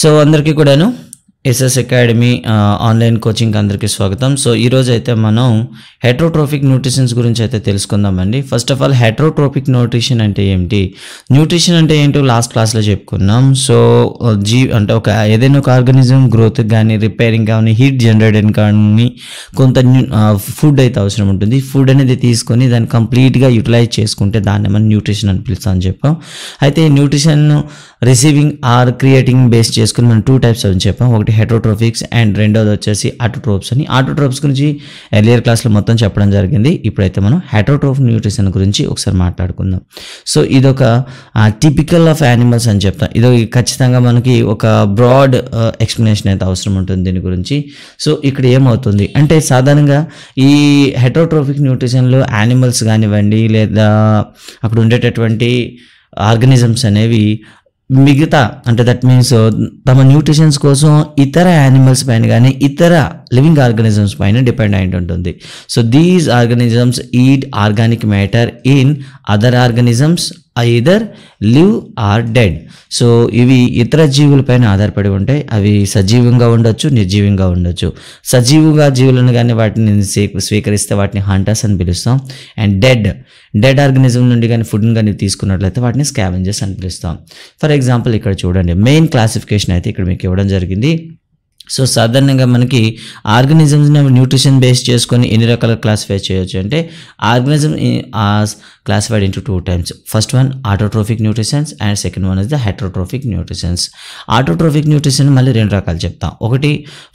So అందరికీ కూడాను SS academy online coaching అందరికీ స్వాగతం సో ఈరోజు అయితే మనం హెట్రోట్రోఫిక్ న్యూట్రిషన్స్ గురించి అయితే తెలుసుకుందామండి first of all heterotrophic nutrition అంటే ఏమిటి న్యూట్రిషన్ అంటే ఏంటో లాస్ట్ క్లాస్లో చెప్పుకున్నాం సో జీ అంటే ఒక ఏదైనా ఒక ఆర్గానిజం గ్రోత్ కానీ రిపేరింగ్ కానీ హీట్ జనరేట్ కానీ కొంత ఫుడ్ అయితే అవసరం ఉంటుంది ఫుడ్ అనేది తీసుకొని దాన్ని కంప్లీట్గా యూటిలైజ్ చేసుకుంటే దాన్ని మనం న్యూట్రిషన్ అని పిలుస్తామని చెప్పాం అయితే nutrition receiving or creating base చేసుకుని మనం టూ టైప్స్ అని చెప్పాం ఒకటి హెట్రోట్రోఫిక్స్ అండ్ రెండోది వచ్చేసి ఆటోట్రోప్స్ అని ఆటోట్రోప్స్ గురించి ఎర్లియర్ క్లాస్లో మొత్తం చెప్పడం జరిగింది ఇప్పుడైతే మనం హెట్రోట్రోఫ్ న్యూట్రిషన్ గురించి ఒకసారి మాట్లాడుకుందాం సో ఇదొక టిపికల్ ఆఫ్ యానిమల్స్ అని చెప్తాం ఇది ఖచ్చితంగా మనకి ఒక బ్రాడ్ ఎక్స్ప్లెనేషన్ అయితే అవసరం ఉంటుంది దీని గురించి సో ఇక్కడ ఏమవుతుంది అంటే సాధారణంగా ఈ హెట్రోట్రోఫిక్ న్యూట్రిషన్లో యానిమల్స్ కానివ్వండి లేదా అక్కడ ఉండేటటువంటి ఆర్గనిజమ్స్ అనేవి మిగతా అంటే దట్ మీన్స్ uh, తమ న్యూట్రిషన్స్ కోసం ఇతర యానిమల్స్ పైన కానీ ఇతర లివింగ్ ఆర్గానిజమ్స్ పైన డిపెండ్ అయి ఉంటుంది so these organisms eat organic matter in other organisms either live or dead so ఇవి ఇతర జీవులపైన ఆధారపడి ఉంటాయి అవి సజీవంగా ఉండొచ్చు నిర్జీవంగా ఉండొచ్చు సజీవంగా జీవులను కానీ వాటిని స్వీకరిస్తే వాటిని హంటర్స్ అని పిలుస్తాం అండ్ డెడ్ డెడ్ ఆర్గనిజం నుండి కానీ ఫుడ్ని కానీ తీసుకున్నట్లయితే వాటిని స్కావెంజర్స్ అని పిలుస్తాం ఫర్ ఎగ్జాంపుల్ ఇక్కడ చూడండి మెయిన్ క్లాసిఫికేషన్ అయితే ఇక్కడ మీకు ఇవ్వడం జరిగింది సో సాధారణంగా మనకి ఆర్గనిజమ్స్ న్యూట్రిషన్ బేస్ చేసుకొని ఎన్ని రకాల క్లాసిఫై చేయొచ్చు అంటే organism classified into two times first one autotrophic nutritions and second one is the heterotrophic nutritions autotrophic nutrition మళ్ళీ రెండు రకాలు చెప్తాం ఒకటి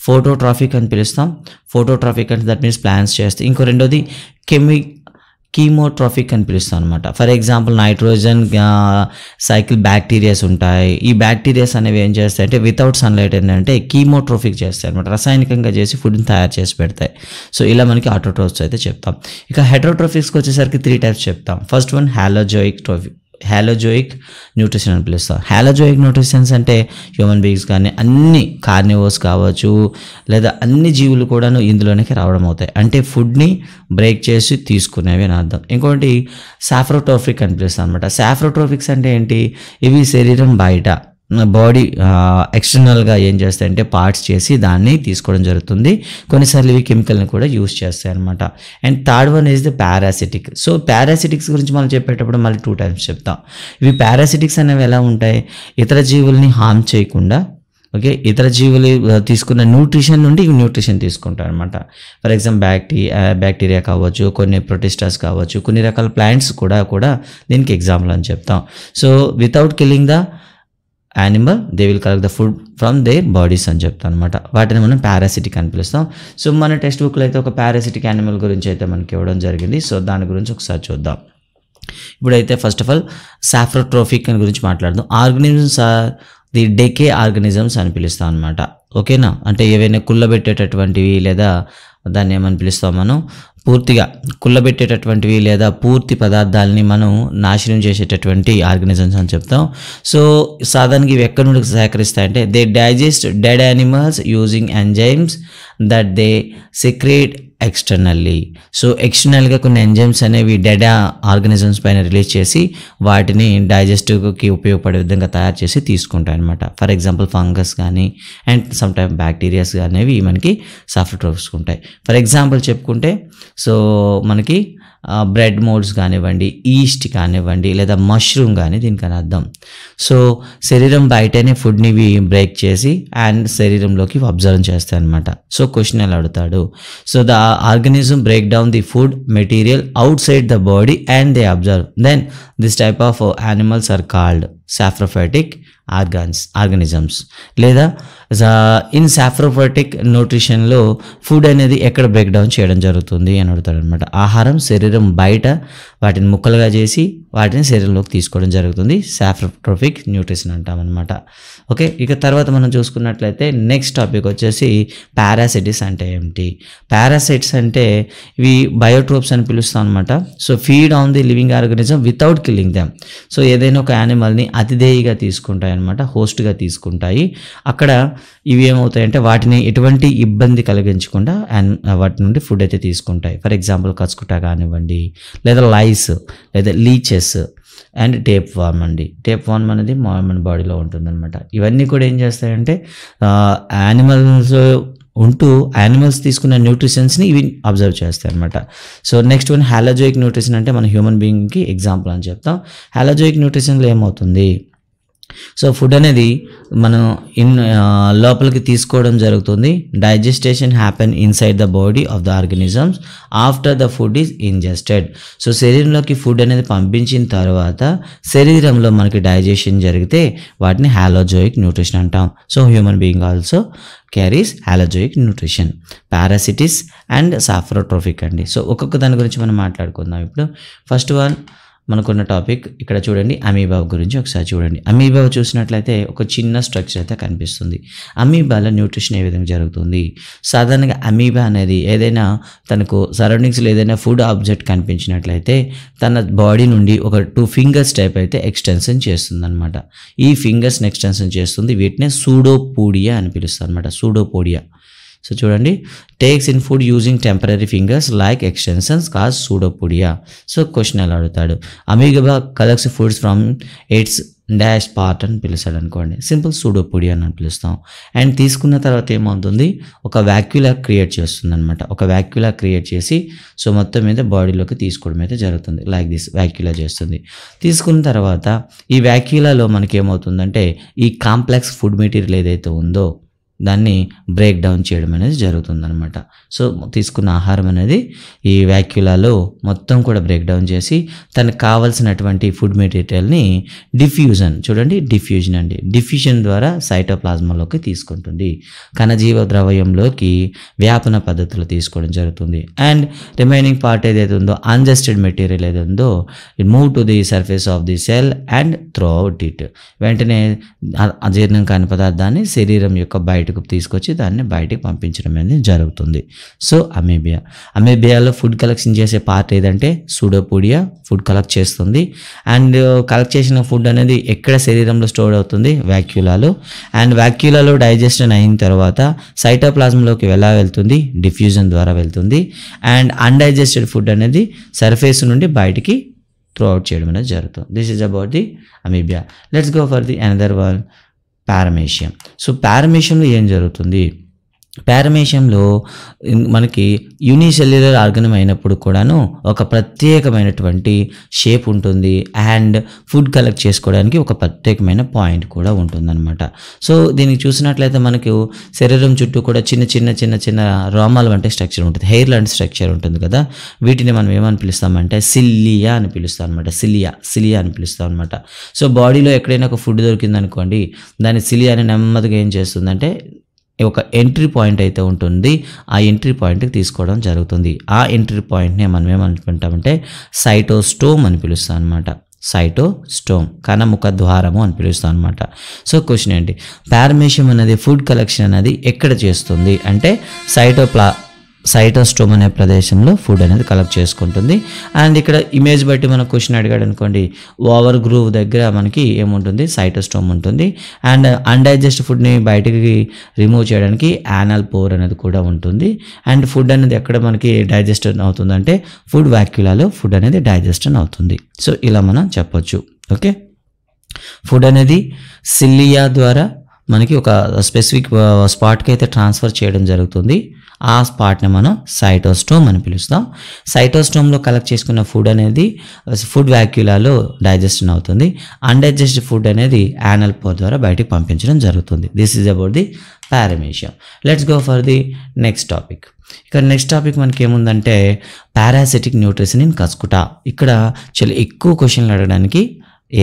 ఫోటోట్రాఫిక్ అని పిలుస్తాం ఫోటోట్రాఫిక్ అంటే దట్ మీన్స్ ప్లాన్స్ చేస్తాం ఇంకో రెండోది కెమి కీమోట్రాఫిక్ అని పిలుస్తాం అనమాట for example nitrogen cycle bacterias ఉంటాయి ఈ బ్యాక్టీరియాస్ అనేవి ఏం చేస్తాయి అంటే వితౌట్ సన్లైట్ ఏంటంటే కీమోట్రోఫిక్ చేస్తాయి అనమాట రసాయనికంగా చేసి ఫుడ్ని తయారు చేసి పెడతాయి సో ఇలా మనకి ఆటోట్రోఫ్స్ అయితే చెప్తాం ఇక హైడ్రోట్రోఫిక్స్కి వచ్చేసరికి త్రీ టైప్స్ చెప్తాం first one holozoic trophic holozoic nutrition అని పిలుస్తాం హ్యాలోజోయిక్ న్యూట్రిషన్స్ అంటే హ్యూమన్ బీయింగ్స్ కానీ అన్ని కార్నివోస్ కావచ్చు లేదా అన్ని జీవులు కూడాను ఇందులోనికి రావడం అవుతాయి అంటే ఫుడ్ని బ్రేక్ చేసి తీసుకునేవి అని అర్థం ఇంకోటి సాఫ్రోట్రోఫిక్ అని పిలుస్తాం అనమాట సాఫ్రోట్రోఫిక్స్ అంటే ఏంటి ఇవి శరీరం బయట బాడీ ఎక్స్టర్నల్గా ఏం చేస్తాయి అంటే పార్ట్స్ చేసి దాన్ని తీసుకోవడం జరుగుతుంది కొన్నిసార్లు ఇవి కెమికల్ని కూడా యూస్ చేస్తాయి అనమాట and third one is the parasitic so parasitics గురించి మనం చెప్పేటప్పుడు మళ్ళీ టూ టైమ్స్ చెప్తాం ఇవి పారాసిటిక్స్ అనేవి ఎలా ఉంటాయి ఇతర జీవుల్ని హామ్ చేయకుండా ఓకే ఇతర జీవులు తీసుకున్న న్యూట్రిషన్ నుండి న్యూట్రిషన్ తీసుకుంటారు అనమాట ఫర్ ఎగ్జాంపుల్ బ్యాక్టీ బ్యాక్టీరియా కావచ్చు కొన్ని ప్రొటిస్టాస్ కావచ్చు కొన్ని రకాల ప్లాంట్స్ కూడా కూడా దీనికి ఎగ్జాంపుల్ అని చెప్తాం so without killing the animal they will collect the food from their bodies అని చెప్తా అనమాట వాటిని మనం పారాసిటిక్ అని పిలుస్తాం సో మన టెక్స్ట్ బుక్లో అయితే ఒక పారాసిటిక్ యానిమల్ గురించి అయితే మనకి ఇవ్వడం జరిగింది సో దాని గురించి ఒకసారి చూద్దాం ఇప్పుడైతే ఫస్ట్ ఆఫ్ ఆల్ సాఫ్రోట్రోఫిక్ అని గురించి మాట్లాడదాం organisms are the decay organisms అని పిలుస్తాం అనమాట ఓకేనా అంటే ఏవైనా కుళ్ళబెట్టేటటువంటివి లేదా దాన్ని ఏమని పిలుస్తాం మనం పూర్తిగా కుళ్ళబెట్టేటటువంటివి లేదా పూర్తి పదార్థాలని మనం నాశనం చేసేటటువంటి ఆర్గనిజమ్స్ అని చెప్తాం సో సాధారణంగా ఇవి ఎక్కడి నుండి సేకరిస్తాయంటే they digest dead animals using enzymes that they secrete externally so ఎక్స్టర్నల్గా కొన్ని ఎంజైమ్స్ అనేవి డెడా ఆర్గానిజమ్స్ పైన రిలీజ్ చేసి వాటిని డైజెస్టివ్కి ఉపయోగపడే విధంగా తయారు చేసి తీసుకుంటాయి అనమాట ఫర్ ఎగ్జాంపుల్ ఫంగస్ కానీ అండ్ సమ్ టైమ్ బ్యాక్టీరియాస్ అనేవి మనకి సఫర్ ఉంటాయి ఫర్ ఎగ్జాంపుల్ చెప్పుకుంటే సో మనకి బ్రెడ్ మోడ్స్ కానివ్వండి ఈస్ట్ కానివ్వండి లేదా మష్రూమ్ కానీ దీనికి అని అర్థం సో శరీరం బయటనే ఫుడ్ని బ్రేక్ చేసి అండ్ శరీరంలోకి అబ్జర్వ్ చేస్తాయి అనమాట సో క్వశ్చన్ ఎలా అడుగుతాడు so the organism break down the food material outside the body and they observe then this type of animals are called saprophytic organs organisms లేదా ఇన్ సాఫ్రోఫటిక్ న్యూట్రిషన్లో food అనేది ఎక్కడ break down చేయడం జరుగుతుంది అని అనమాట ఆహారం శరీరం బయట వాటిని ముక్కలుగా చేసి వాటిని శరీరంలోకి తీసుకోవడం జరుగుతుంది సాఫ్రోట్రోఫిక్ న్యూట్రిషన్ అంటామన్నమాట ఓకే ఇక తర్వాత మనం చూసుకున్నట్లయితే నెక్స్ట్ టాపిక్ వచ్చేసి పారాసిటిస్ అంటే ఏమిటి పారాసైట్స్ అంటే ఇవి బయోట్రోప్స్ అని పిలుస్తాం అనమాట so feed on the living organism without killing them so ఏదైనా ఒక యానిమల్ని అతిదేయిగా తీసుకుంటాయి అనమాట హోస్ట్గా తీసుకుంటాయి అక్కడ ఇవి ఏమవుతాయంటే వాటిని ఎటువంటి ఇబ్బంది కలిగించకుండా అండ్ వాటి నుండి ఫుడ్ అయితే తీసుకుంటాయి ఫర్ ఎగ్జాంపుల్ కచ్చుకుట కానివ్వండి లేదా లైస్ లేదా లీచెస్ అండ్ టేప్ వార్మ్ అండి టేప్ వార్మ్ అనేది మన బాడీలో ఉంటుందన్నమాట ఇవన్నీ కూడా ఏం చేస్తాయంటే యానిమల్స్ ఉంటూ యానిమల్స్ తీసుకున్న న్యూట్రిషన్స్ని ఇవి అబ్జర్వ్ చేస్తాయి అనమాట so next one holozoic nutrition అంటే మన హ్యూమన్ బీయింగ్కి ఎగ్జాంపుల్ అని చెప్తాం హ్యాలజోయిక్ న్యూట్రిషన్లో ఏమవుతుంది సో ఫుడ్ అనేది మనం ఇన్ లోపలికి తీసుకోవడం జరుగుతుంది digestion happen inside the body of the organisms after the food is ingested so శరీరంలోకి ఫుడ్ అనేది పంపించిన తర్వాత శరీరంలో మనకి డైజెషన్ జరిగితే వాటిని హ్యాలోజోయిక్ న్యూట్రిషన్ అంటాం so human being also carries holozoic nutrition parasites and saprotrophic అండి సో ఒక్కొక్క దాని గురించి మనం మాట్లాడుకుందాం ఇప్పుడు ఫస్ట్ వన్ మనకున్న టాపిక్ ఇక్కడ చూడండి అమీబా గురించి ఒకసారి చూడండి అమీబా చూసినట్లయితే ఒక చిన్న స్ట్రక్చర్ అయితే కనిపిస్తుంది అమీబాలో న్యూట్రిషన్ ఏ విధంగా జరుగుతుంది సాధారణంగా అమీబా అనేది ఏదైనా తనకు సరౌండింగ్స్లో ఏదైనా ఫుడ్ ఆబ్జెక్ట్ కనిపించినట్లయితే తన బాడీ నుండి ఒక టూ ఫింగర్స్ టైప్ అయితే ఎక్స్టెన్షన్ చేస్తుంది అనమాట ఈ ఫింగర్స్ని ఎక్స్టెన్షన్ చేస్తుంది వీటినే సూడోపూడియా అని పిలుస్తారు అనమాట సూడోపోడియా సో చూడండి takes in food using temporary fingers like extensions cause pseudopodia so question ఎలా అడుగుతాడు amoeba collects foods from its dash part అని పిలుస్తాడు అనుకోండి సింపుల్ సూడోపుడి అని పిలుస్తాం అండ్ తీసుకున్న తర్వాత ఏమవుతుంది ఒక వ్యాక్యులా క్రియేట్ చేస్తుంది అనమాట ఒక వ్యాక్యులా క్రియేట్ చేసి సో మొత్తం మీద బాడీలోకి తీసుకోవడం అయితే జరుగుతుంది లైక్ దిస్ వ్యాక్యులా చేస్తుంది తీసుకున్న తర్వాత ఈ వ్యాక్యులాలో మనకి ఏమవుతుందంటే ఈ కాంప్లెక్స్ ఫుడ్ మెటీరియల్ ఏదైతే ఉందో దాన్ని బ్రేక్ డౌన్ చేయడం అనేది జరుగుతుందనమాట సో తీసుకున్న ఆహారం అనేది ఈ వ్యాక్యులాలో మొత్తం కూడా బ్రేక్ డౌన్ చేసి తనకు కావలసినటువంటి ఫుడ్ మెటీరియల్ని డిఫ్యూజన్ చూడండి డిఫ్యూజన్ అండి డిఫ్యూజన్ ద్వారా సైటోప్లాజ్మాలోకి తీసుకుంటుంది కణజీవ ద్రవయంలోకి వ్యాపన పద్ధతులు తీసుకోవడం జరుగుతుంది అండ్ రిమైనింగ్ పార్ట్ ఏదైతే ఉందో అన్జస్టెడ్ మెటీరియల్ ఏదైతే ఉందో it move to the surface of the cell and through out it వెంటనే అజీర్ణం కాని పదార్థాన్ని శరీరం యొక్క బయట బయటకు తీసుకొచ్చి దాన్ని బయటకు పంపించడం అనేది జరుగుతుంది సో అమేబియా అమేబియాలో ఫుడ్ కలెక్షన్ చేసే పార్ట్ ఏదంటే సూడోపూడియా ఫుడ్ కలెక్ట్ చేస్తుంది అండ్ కలెక్ట్ చేసిన ఫుడ్ అనేది ఎక్కడ శరీరంలో స్టోర్ అవుతుంది వ్యాక్యులాలో అండ్ వ్యాక్యులాలో డైజెషన్ అయిన తర్వాత సైటోప్లాజంలోకి ఎలా వెళ్తుంది డిఫ్యూజన్ ద్వారా వెళ్తుంది అండ్ అన్డైజెస్టెడ్ ఫుడ్ అనేది సర్ఫేస్ నుండి బయటికి త్రూ అవుట్ చేయడం అనేది జరుగుతుంది this is about the amoeba let's go for the another one paramecium so పారమేషియంలో ఏం జరుగుతుంది పారమేషియంలో మనకి యూనిసెల్యులర్ ఆర్గనం అయినప్పుడు కూడాను ఒక ప్రత్యేకమైనటువంటి షేప్ ఉంటుంది అండ్ ఫుడ్ కలెక్ట్ చేసుకోవడానికి ఒక ప్రత్యేకమైన పాయింట్ కూడా ఉంటుందన్నమాట సో దీనికి చూసినట్లయితే మనకు శరీరం చుట్టూ కూడా చిన్న చిన్న చిన్న చిన్న రోమాలు వంటి స్ట్రక్చర్ ఉంటుంది హెయిర్ లాంటి స్ట్రక్చర్ ఉంటుంది కదా వీటిని మనం ఏమని పిలుస్తామంటే సిల్లియా అని పిలుస్తాం అనమాట సిలియా సిలియా అని పిలుస్తాం అనమాట సో బాడీలో ఎక్కడైనా ఒక ఫుడ్ దొరికిందనుకోండి దాని సిలియా నెమ్మదిగా ఏం చేస్తుందంటే ఒక ఎంట్రీ పాయింట్ అయితే ఉంటుంది ఆ ఎంట్రీ పాయింట్కి తీసుకోవడం జరుగుతుంది ఆ ఎంట్రీ పాయింట్నే మనం ఏమనుకుంటామంటే సైటోస్టోమ్ అని పిలుస్తాం అనమాట సైటోస్టోమ్ కనముఖ ద్వారము అని పిలుస్తాం అనమాట సో క్వశ్చన్ ఏంటి పారమేషియం అనేది ఫుడ్ కలెక్షన్ అనేది ఎక్కడ చేస్తుంది అంటే సైటోప్లా సైటోస్టోమ్ అనే ప్రదేశంలో ఫుడ్ అనేది కలెక్ట్ చేసుకుంటుంది అండ్ ఇక్కడ ఇమేజ్ బట్టి మనం క్వశ్చన్ అడిగాడు అనుకోండి ఓవర్ గ్రూవ్ దగ్గర మనకి ఏముంటుంది సైటోస్టోమ్ ఉంటుంది అండ్ అన్డైజెస్ట్ ఫుడ్ని బయటికి రిమూవ్ చేయడానికి యానల్ పోర్ అనేది కూడా ఉంటుంది అండ్ ఫుడ్ అనేది ఎక్కడ మనకి డైజెస్ట్ అవుతుందంటే ఫుడ్ వ్యాక్యులాలో ఫుడ్ అనేది డైజెస్ట్ అవుతుంది సో ఇలా మనం చెప్పొచ్చు ఓకే ఫుడ్ అనేది సిల్లియా ద్వారా మనకి ఒక స్పెసిఫిక్ స్పాట్కి uh, అయితే ట్రాన్స్ఫర్ చేయడం జరుగుతుంది ఆ స్పాట్ని మనం సైటోస్టోమ్ అని పిలుస్తాం సైటోస్టోమ్లో కలెక్ట్ చేసుకున్న ఫుడ్ అనేది ఫుడ్ వ్యాక్యులాలో డైజెషన్ అవుతుంది అన్డైజెస్ట్ ఫుడ్ అనేది యానల్ పోర్ ద్వారా బయటికి పంపించడం జరుగుతుంది this is about the paramecium let's go for the next topic ఇక్కడ నెక్స్ట్ టాపిక్ మనకి ఏముందంటే పారాసిటిక్ న్యూట్రిషన్ ఇన్ కస్కుటా ఇక్కడ చాలా ఎక్కువ క్వశ్చన్లు అడగడానికి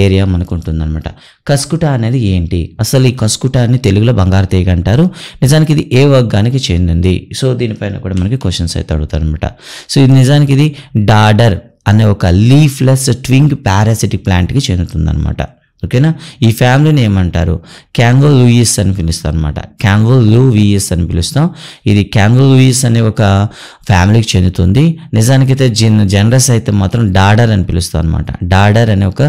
ఏరియా మనకు ఉంటుందన్నమాట కస్కుట అనేది ఏంటి అసలు ఈ కస్కుట అని తెలుగులో బంగారు తీగ అంటారు నిజానికి ఇది ఏ వర్గానికి చెందింది సో దీనిపైన కూడా మనకి క్వశ్చన్స్ అయితే అడుగుతారనమాట సో ఇది నిజానికి ఇది డాడర్ అనే ఒక లీఫ్లెస్ ట్వింగ్ పారాసిటిక్ ప్లాంట్కి చెందుతుందన్నమాట ఓకేనా ఈ ఫ్యామిలీని ఏమంటారు క్యాంగో లూయిస్ అని పిలుస్తాం అనమాట క్యాంగో లూవియస్ అని పిలుస్తాం ఇది క్యాంగో లూయిస్ అనే ఒక ఫ్యామిలీకి చెందుతుంది నిజానికైతే జన్ జనరస్ అయితే మాత్రం డాడర్ అని పిలుస్తాం అనమాట డాడర్ అనే ఒక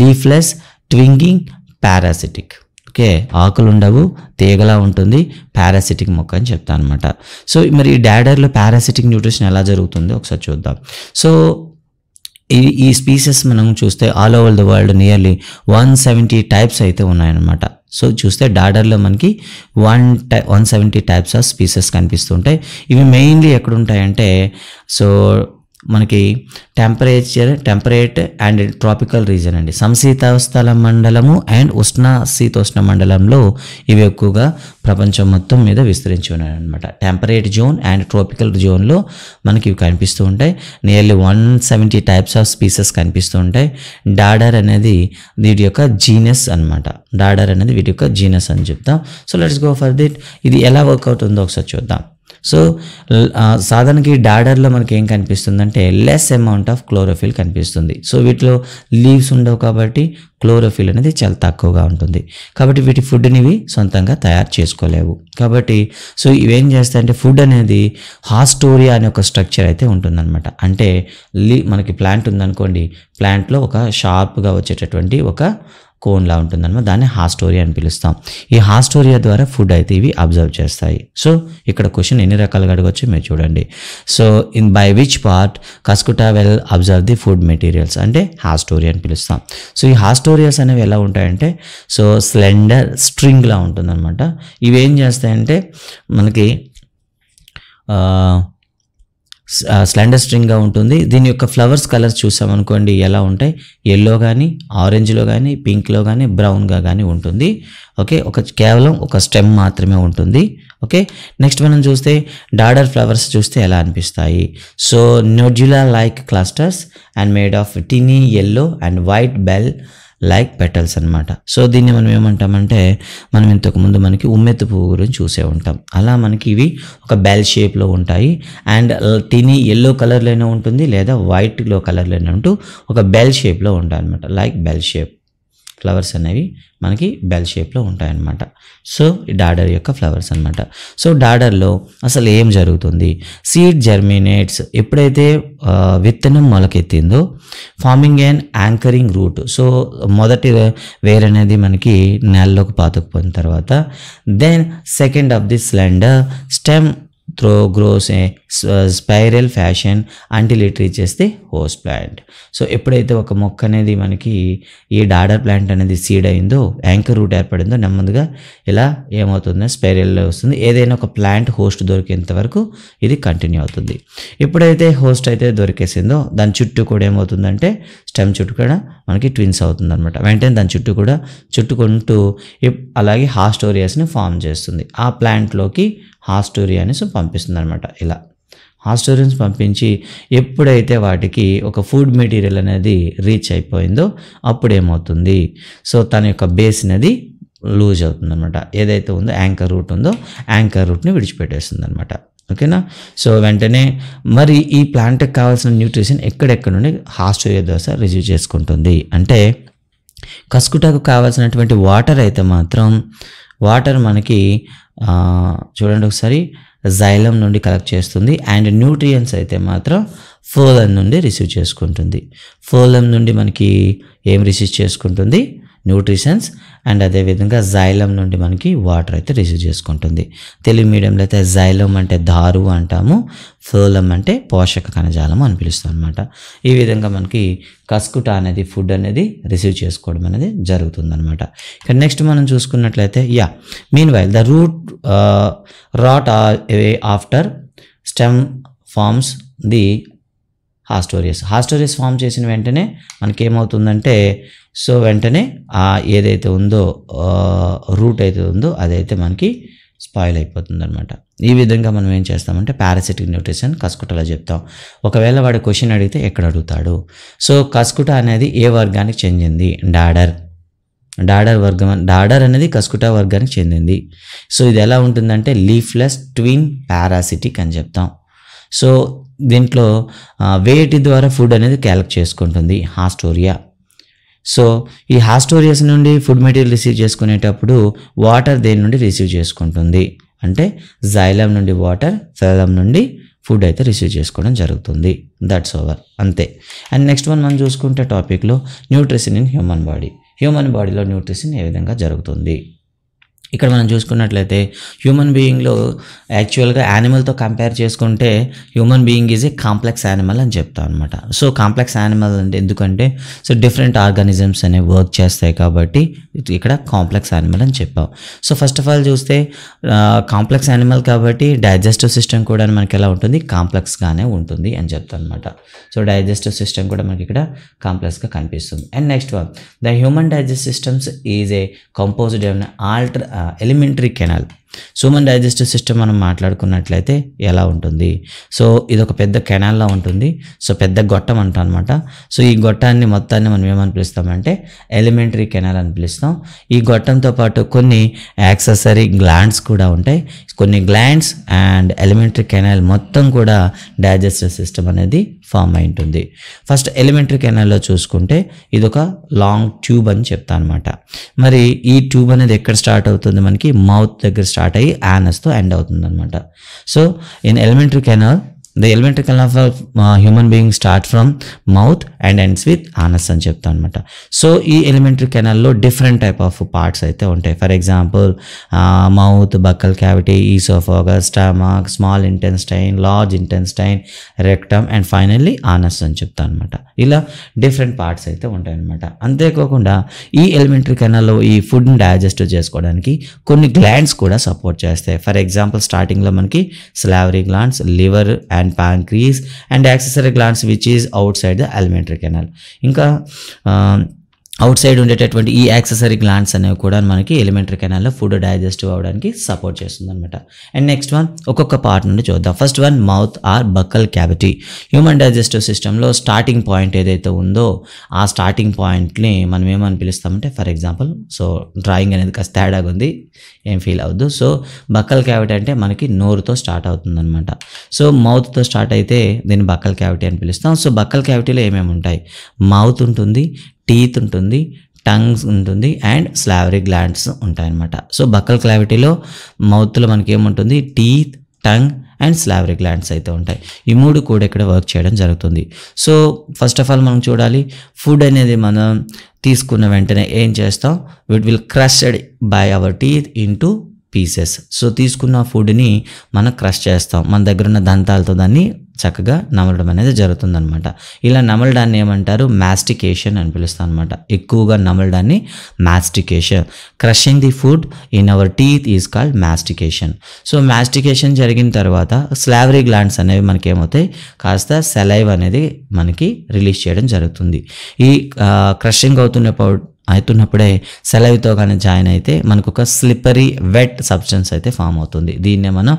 లీఫ్లెస్ ట్వింగింగ్ పారాసిటిక్ ఓకే ఆకులు ఉండవు తీగలా ఉంటుంది పారాసిటిక్ మొక్క అని చెప్తాను అనమాట సో మరి ఈ డాడర్లో పారాసిటిక్ న్యూట్రిషన్ ఎలా జరుగుతుందో ఒకసారి చూద్దాం సో ఈ ఈ స్పీసెస్ మనం చూస్తే all over the world nearly one seventy types అయితే ఉన్నాయన్నమాట సో చూస్తే డాడర్లో మనకి one tie one seventy types of species కనిపిస్తుంటాయి ఇవి మెయిన్లీ ఎక్కడుంటాయంటే సో మనకి temperature temperate and tropical region అండి సంశీతోష్ణ మండలము అండ్ ఉష్ణ శీతోష్ణ మండలంలో ఇవి ఎక్కువగా ప్రపంచం మొత్తం మీద విస్తరించి ఉన్నాయి అనమాట టెంపరేట్ జోన్ అండ్ ట్రాపికల్ జోన్లో మనకి ఇవి కనిపిస్తూ ఉంటాయి nearly one seventy types of species కనిపిస్తూ ఉంటాయి డాడర్ అనేది వీటి యొక్క జీనస్ అనమాట డాడర్ అనేది వీటి యొక్క జీనస్ అని చెప్తాం so let's go for it ఇది ఎలా వర్కౌట్ ఉందో ఒకసారి చూద్దాం సో సాధారణకి డాడర్లో మనకి ఏం కనిపిస్తుందంటే లెస్ అమౌంట్ ఆఫ్ క్లోరోఫిల్ కనిపిస్తుంది సో వీటిలో లీవ్స్ ఉండవు కాబట్టి క్లోరోఫిల్ అనేది చాలా తక్కువగా ఉంటుంది కాబట్టి వీటి ఫుడ్ని ఇవి సొంతంగా తయారు చేసుకోలేవు కాబట్టి సో ఇవేం చేస్తాయంటే ఫుడ్ అనేది హాస్టోరియా అనే ఒక స్ట్రక్చర్ అయితే ఉంటుందన్నమాట అంటే లీ మనకి ప్లాంట్ ఉందనుకోండి ప్లాంట్లో ఒక షార్ప్గా వచ్చేటటువంటి ఒక కోన్లా ఉంటుందన్నమాట దాన్ని హాస్టోరియా అని పిలుస్తాం ఈ హాస్టోరియా ద్వారా ఫుడ్ అయితే ఇవి అబ్జర్వ్ చేస్తాయి సో ఇక్కడ క్వశ్చన్ ఎన్ని రకాలుగా అడగచ్చు మీరు చూడండి so in by which part cuscuta well observe the food materials అంటే హాస్టోరియా అని పిలుస్తాం సో ఈ హాస్టోరియాస్ అనేవి ఎలా ఉంటాయంటే సో స్లెండర్ స్ట్రింగ్లా ఉంటుందన్నమాట ఇవి ఏం చేస్తాయంటే మనకి స్లెండర్ స్ట్రింగ్గా ఉంటుంది దీని యొక్క ఫ్లవర్స్ కలర్స్ చూసామనుకోండి ఎలా ఉంటాయి ఎల్లో కానీ ఆరెంజ్లో కానీ పింక్లో కానీ బ్రౌన్గా కానీ ఉంటుంది ఓకే ఒక కేవలం ఒక స్టెమ్ మాత్రమే ఉంటుంది ఓకే నెక్స్ట్ మనం చూస్తే డాడర్ ఫ్లవర్స్ చూస్తే ఎలా అనిపిస్తాయి so nodular like clusters and made of tiny yellow and white bell like petals అనమాట సో దీన్ని మనం ఏమంటామంటే మనం ఇంతకుముందు మనకి ఉమ్మెత్తు పువ్వు గురించి చూసే ఉంటాం అలా మనకి ఇవి ఒక బెల్ షేప్లో ఉంటాయి అండ్ uh, తిని ఎల్లో కలర్లోనే ఉంటుంది లేదా వైట్లో కలర్లోనే ఉంటూ ఒక బెల్ షేప్లో ఉంటాయి అనమాట లైక్ బెల్ షేప్ ఫ్లవర్స్ అనేవి మనకి బెల్ షేప్లో ఉంటాయన్నమాట సో డాడర్ యొక్క ఫ్లవర్స్ అనమాట సో డాడర్లో అసలు ఏం జరుగుతుంది సీడ్ జర్మినేట్స్ ఎప్పుడైతే విత్తనం మొలకెత్తిందో forming and anchoring root so మొదటి వేర్ అనేది మనకి నెలలోకి పాతుకుపోయిన తర్వాత then second of the slender stem throw grows spiral fashion until it it reaches the host so ఎప్పుడైతే ఒక మొక్క అనేది మనకి ఈ డాడర్ ప్లాంట్ అనేది సీడ్ అయిందో యాంకర్ రూట్ ఏర్పడిందో నెమ్మదిగా ఇలా ఏమవుతుంది స్పైరల్ వస్తుంది ఏదైనా ఒక ప్లాంట్ హోస్ట్ దొరికేంత వరకు ఇది కంటిన్యూ అవుతుంది ఎప్పుడైతే హోస్ట్ అయితే దొరికేసిందో దాని చుట్టూ కూడా ఏమవుతుందంటే స్టెమ్ చుట్టూ కూడా మనకి ట్విన్స్ అవుతుంది అనమాట వెంటనే దాని చుట్టూ కూడా చుట్టుకుంటూ అలాగే హాస్టోరియాస్ని ఫామ్ చేస్తుంది ఆ ప్లాంట్లోకి అనేసి పంపిస్తుంది అనమాట ఇలా హాస్టోరియన్స్ పంపించి ఎప్పుడైతే వాటికి ఒక ఫుడ్ మెటీరియల్ అనేది రీచ్ అయిపోయిందో అప్పుడు ఏమవుతుంది సో తన యొక్క బేస్ అనేది లూజ్ అవుతుంది అనమాట ఏదైతే ఉందో యాంకర్ రూట్ ఉందో యాంకర్ రూట్ని విడిచిపెట్టేస్తుంది అనమాట ఓకేనా సో వెంటనే మరి ఈ ప్లాంట్కి కావాల్సిన న్యూట్రిషన్ ఎక్కడెక్కడ నుండి హాస్టోరియా దోశ రిసీవ్ చేసుకుంటుంది అంటే కస్కుటాకు కావాల్సినటువంటి వాటర్ అయితే మాత్రం వాటర్ మనకి చూడండి ఒకసారి జైలం నుండి కలెక్ట్ చేస్తుంది అండ్ న్యూట్రియన్స్ అయితే మాత్రం ఫోలమ్ నుండి రిసీవ్ చేసుకుంటుంది ఫోలమ్ నుండి మనకి ఏం రిసీవ్ చేసుకుంటుంది న్యూట్రిషన్స్ అండ్ అదేవిధంగా జైలం నుండి మనకి వాటర్ అయితే రిసీవ్ చేసుకుంటుంది తెలుగు మీడియంలో అయితే జైలం అంటే దారు అంటాము ఫోలం అంటే పోషక కణజాలం అని పిలుస్తాం అనమాట ఈ విధంగా మనకి కస్కుట అనేది ఫుడ్ అనేది రిసీవ్ చేసుకోవడం అనేది జరుగుతుందనమాట ఇక్కడ నెక్స్ట్ మనం చూసుకున్నట్లయితే yeah meanwhile the root rot after stem forms the haustorius haustorius form చేసిన వెంటనే మనకేమవుతుందంటే సో వెంటనే ఏదైతే ఉందో రూట్ అయితే ఉందో అదైతే మనకి స్పాయిల్ అయిపోతుంది అనమాట ఈ విధంగా మనం ఏం చేస్తామంటే పారాసిటిక్ న్యూట్రిషన్ కస్కుటలో చెప్తాం ఒకవేళ వాడు క్వశ్చన్ అడిగితే ఎక్కడ అడుగుతాడు సో కస్కుట అనేది ఏ వర్గానికి చెందింది డాడర్ డాడర్ వర్గం డాడర్ అనేది కసుకుట వర్గానికి చెందింది సో ఇది ఎలా ఉంటుందంటే లీఫ్లెస్ ట్విన్ పారాసిటిక్ అని చెప్తాం సో దీంట్లో వేటి ద్వారా ఫుడ్ అనేది క్యాలెక్ట్ చేసుకుంటుంది హాస్టోరియా సో ఈ హాస్టోరియస్ నుండి ఫుడ్ మెటీరియల్ రిసీవ్ చేసుకునేటప్పుడు వాటర్ దేని నుండి రిసీవ్ చేసుకుంటుంది అంటే జైలం నుండి వాటర్ సైలం నుండి ఫుడ్ అయితే రిసీవ్ చేసుకోవడం జరుగుతుంది దట్స్ ఓవర్ అంతే అండ్ నెక్స్ట్ వన్ మనం చూసుకుంటే టాపిక్లో nutrition in human body human బాడీలో న్యూట్రిషన్ ఏ విధంగా జరుగుతుంది ఇక్కడ మనం చూసుకున్నట్లయితే హ్యూమన్ బీయింగ్లో యాక్చువల్గా యానిమల్తో కంపేర్ చేసుకుంటే human being is a complex animal అని చెప్తాం అనమాట సో కాంప్లెక్స్ యానిమల్ అంటే ఎందుకంటే సో డిఫరెంట్ ఆర్గానిజమ్స్ అనేవి వర్క్ చేస్తాయి కాబట్టి ఇక్కడ కాంప్లెక్స్ యానిమల్ అని చెప్పాం సో ఫస్ట్ ఆఫ్ ఆల్ చూస్తే కాంప్లెక్స్ యానిమల్ కాబట్టి డైజెస్టివ్ సిస్టమ్ కూడా మనకి ఎలా ఉంటుంది కాంప్లెక్స్గానే ఉంటుంది అని చెప్తా అనమాట సో డైజెస్టివ్ సిస్టమ్ కూడా మనకి ఇక్కడ కాంప్లెక్స్గా కనిపిస్తుంది and next one the human digest systems is a composed alter alimentary canal so మన డైజెస్టివ్ సిస్టమ్ మనం మాట్లాడుకున్నట్లయితే ఎలా ఉంటుంది సో ఇది ఒక పెద్ద కెనాల్లా ఉంటుంది సో పెద్ద గొట్టం అంటాం అనమాట సో ఈ గొట్టాన్ని మొత్తాన్ని మనం ఏమని పిలుస్తామంటే ఎలిమెంటరీ కెనాల్ అని పిలుస్తాం ఈ గొట్టంతో పాటు కొన్ని యాక్సెసరీ గ్లాండ్స్ కూడా ఉంటాయి కొన్ని గ్లాండ్స్ అండ్ ఎలిమెంటరీ కెనాల్ మొత్తం కూడా డైజెస్టివ్ సిస్టమ్ అనేది ఫామ్ అయి ఉంటుంది ఫస్ట్ ఎలిమెంటరీ కెనాల్లో చూసుకుంటే ఇది ఒక లాంగ్ ట్యూబ్ అని చెప్తా అనమాట మరి ఈ ట్యూబ్ అనేది ఎక్కడ స్టార్ట్ అవుతుంది మనకి మౌత్ దగ్గర స్టార్ట్ స్టార్ట్ అయ్యి యానస్తో ఎండ్ అవుతుంది అనమాట so in alimentary canal the alimentary love of human being start from mouth and ends with anus అని చెప్తాం అనమాట సో ఈ ఎలిమెంటరీ కెనాల్లో డిఫరెంట్ టైప్ ఆఫ్ పార్ట్స్ అయితే ఉంటాయి for example mouth buccal cavity oesophagus stomach small intestine large intestine rectum and finally anus అని చెప్తా అనమాట ఇలా డిఫరెంట్ పార్ట్స్ అయితే ఉంటాయి అనమాట అంతేకాకుండా ఈ ఎలిమెంటరీ కెనాల్లో ఈ ఫుడ్ని డైజెస్ట్ చేసుకోవడానికి కొన్ని గ్లాండ్స్ కూడా సపోర్ట్ చేస్తాయి ఫర్ ఎగ్జాంపుల్ స్టార్టింగ్లో మనకి salivary glands liver and pancreas and the accessory glands which is outside the alimentary canal. Inka, um, outside ఉండేటటువంటి ఈ యాక్సెసరీ గ్లాండ్స్ అనేవి కూడా మనకి ఎలిమెంటరీ కెనాల్లో ఫుడ్ డైజెస్టివ్ అవ్వడానికి సపోర్ట్ చేస్తుంది అనమాట అండ్ నెక్స్ట్ వన్ ఒక్కొక్క పార్ట్ నుండి చూద్దాం first one mouth or buccal cavity human digestive సిస్టంలో స్టార్టింగ్ పాయింట్ ఏదైతే ఉందో ఆ స్టార్టింగ్ పాయింట్ని మనం ఏమని పిలుస్తామంటే ఫర్ ఎగ్జాంపుల్ సో డ్రాయింగ్ అనేది కాస్త తేడాగా ఉంది ఏం ఫీల్ అవ్వద్దు సో బక్కల్ క్యావిటీ అంటే మనకి నోరుతో స్టార్ట్ అవుతుందనమాట సో మౌత్తో స్టార్ట్ అయితే దీన్ని బక్కల్ క్యావిటీ అని పిలుస్తాం సో బక్కల్ క్యావిటీలో ఏమేమి ఉంటాయి మౌత్ ఉంటుంది టీత్ ఉంటుంది టంగ్స్ ఉంటుంది అండ్ స్లావరీ గ్లాండ్స్ ఉంటాయన్నమాట సో బక్కల్ క్లావిటీలో మౌత్లో మనకి ఏముంటుంది teeth tongue and salivary glands అయితే ఉంటాయి ఈ మూడు కూడా ఇక్కడ వర్క్ చేయడం జరుగుతుంది సో ఫస్ట్ ఆఫ్ ఆల్ మనం చూడాలి ఫుడ్ అనేది మనం తీసుకున్న వెంటనే ఏం చేస్తాం it will crushed by our teeth into pieces so తీసుకున్న ఫుడ్ని మనం క్రష్ చేస్తాం మన దగ్గర ఉన్న దంతాలతో దాన్ని చక్కగా నమలడం అనేది జరుగుతుందనమాట ఇలా నమలడాన్ని ఏమంటారు మాస్టికేషన్ అని పిలుస్తాం అనమాట ఎక్కువగా నమలడాన్ని mastication crushing the food in our teeth is called mastication so mastication జరిగిన తర్వాత స్లావరీ గ్లాండ్స్ అనేవి మనకి ఏమవుతాయి కాస్త సెలైవ్ అనేది మనకి రిలీజ్ చేయడం జరుగుతుంది ఈ క్రషింగ్ అవుతున్న అవుతున్నప్పుడే సెలవితో కానీ జాయిన్ అయితే మనకు ఒక స్లిపరీ వెట్ సబ్స్టెన్స్ అయితే ఫామ్ అవుతుంది దీన్నే మనం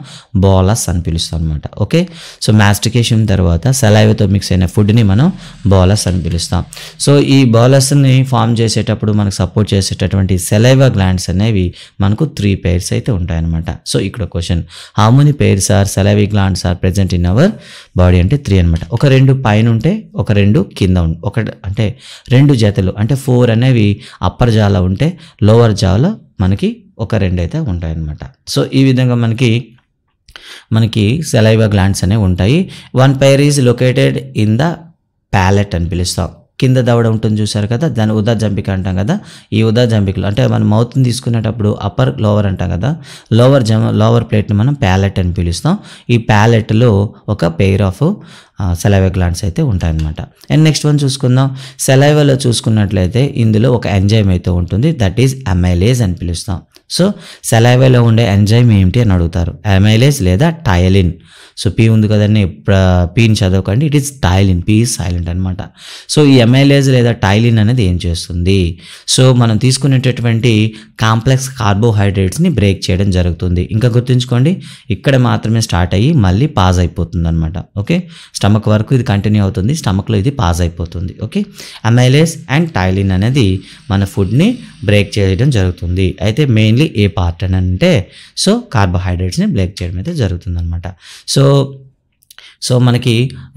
బోలస్ అని పిలుస్తాం అనమాట ఓకే సో మ్యాస్టికేషన్ తర్వాత సెలవితో మిక్స్ అయిన ఫుడ్ని మనం బోలస్ అని పిలుస్తాం సో ఈ బోలస్ని ఫామ్ చేసేటప్పుడు మనకు సపోర్ట్ చేసేటటువంటి సెలైవ గ్లాండ్స్ అనేవి మనకు త్రీ పేర్స్ అయితే ఉంటాయన్నమాట సో ఇక్కడ question how many pairs are salivary glands are present in our body అంటే త్రీ అనమాట ఒక రెండు పైన ఉంటే ఒక రెండు కింద ఒక అంటే రెండు జతలు అంటే ఫోర్ అనేవి అప్పర్ జాలో ఉంటే లోవర్ జాలో మనకి ఒక రెండు అయితే ఉంటాయన్నమాట సో ఈ విధంగా మనకి మనకి సెలైవ గ్లాండ్స్ అనేవి ఉంటాయి one pair is located in the palate అని పిలుస్తాం కింద దవడ ఉంటుంది చూసారు కదా దాని ఉదా జంపిక అంటాం కదా ఈ ఉదా జంపికలు అంటే మనం మౌత్ని తీసుకునేటప్పుడు అప్పర్ లోవర్ అంటాం కదా లోవర్ జమ లోవర్ ప్లేట్ని మనం ప్యాలెట్ అని పిలుస్తాం ఈ ప్యాలెట్లో ఒక పెయిర్ ఆఫ్ సెలైవ గ్లాండ్స్ అయితే ఉంటాయన్నమాట అండ్ నెక్స్ట్ వన్ చూసుకుందాం సెలైవలో చూసుకున్నట్లయితే ఇందులో ఒక ఎంజైమ్ అయితే ఉంటుంది దట్ ఈజ్ అమైలేజ్ అని పిలుస్తాం సో సెలైవేలో ఉండే ఎంజైమ్ ఏమిటి అని అడుగుతారు ఎమైలేజ్ లేదా టైలిన్ సో పీ ఉంది కదండి పీని చదవకండి it is ptyalin P silent అనమాట సో ఈ ఎమైలేజ్ లేదా టైలిన్ అనేది ఏం చేస్తుంది సో మనం తీసుకునేటటువంటి కాంప్లెక్స్ కార్బోహైడ్రేట్స్ని బ్రేక్ చేయడం జరుగుతుంది ఇంకా గుర్తుంచుకోండి ఇక్కడ మాత్రమే స్టార్ట్ అయ్యి మళ్ళీ పాజ్ అయిపోతుంది అనమాట ఓకే స్టమక్ వరకు ఇది కంటిన్యూ అవుతుంది స్టమక్లో ఇది పాజ్ అయిపోతుంది ఓకే ఎమైలేజ్ అండ్ టైలిన్ అనేది మన ఫుడ్ని బ్రేక్ చేయడం జరుగుతుంది అయితే మెయిన్లీ ఎగ్జాక్ట్లీ ఏ పార్ట్ అని అంటే సో కార్బోహైడ్రేట్స్ని బ్లేక్ చేయడం అయితే అనమాట సో సో మనకి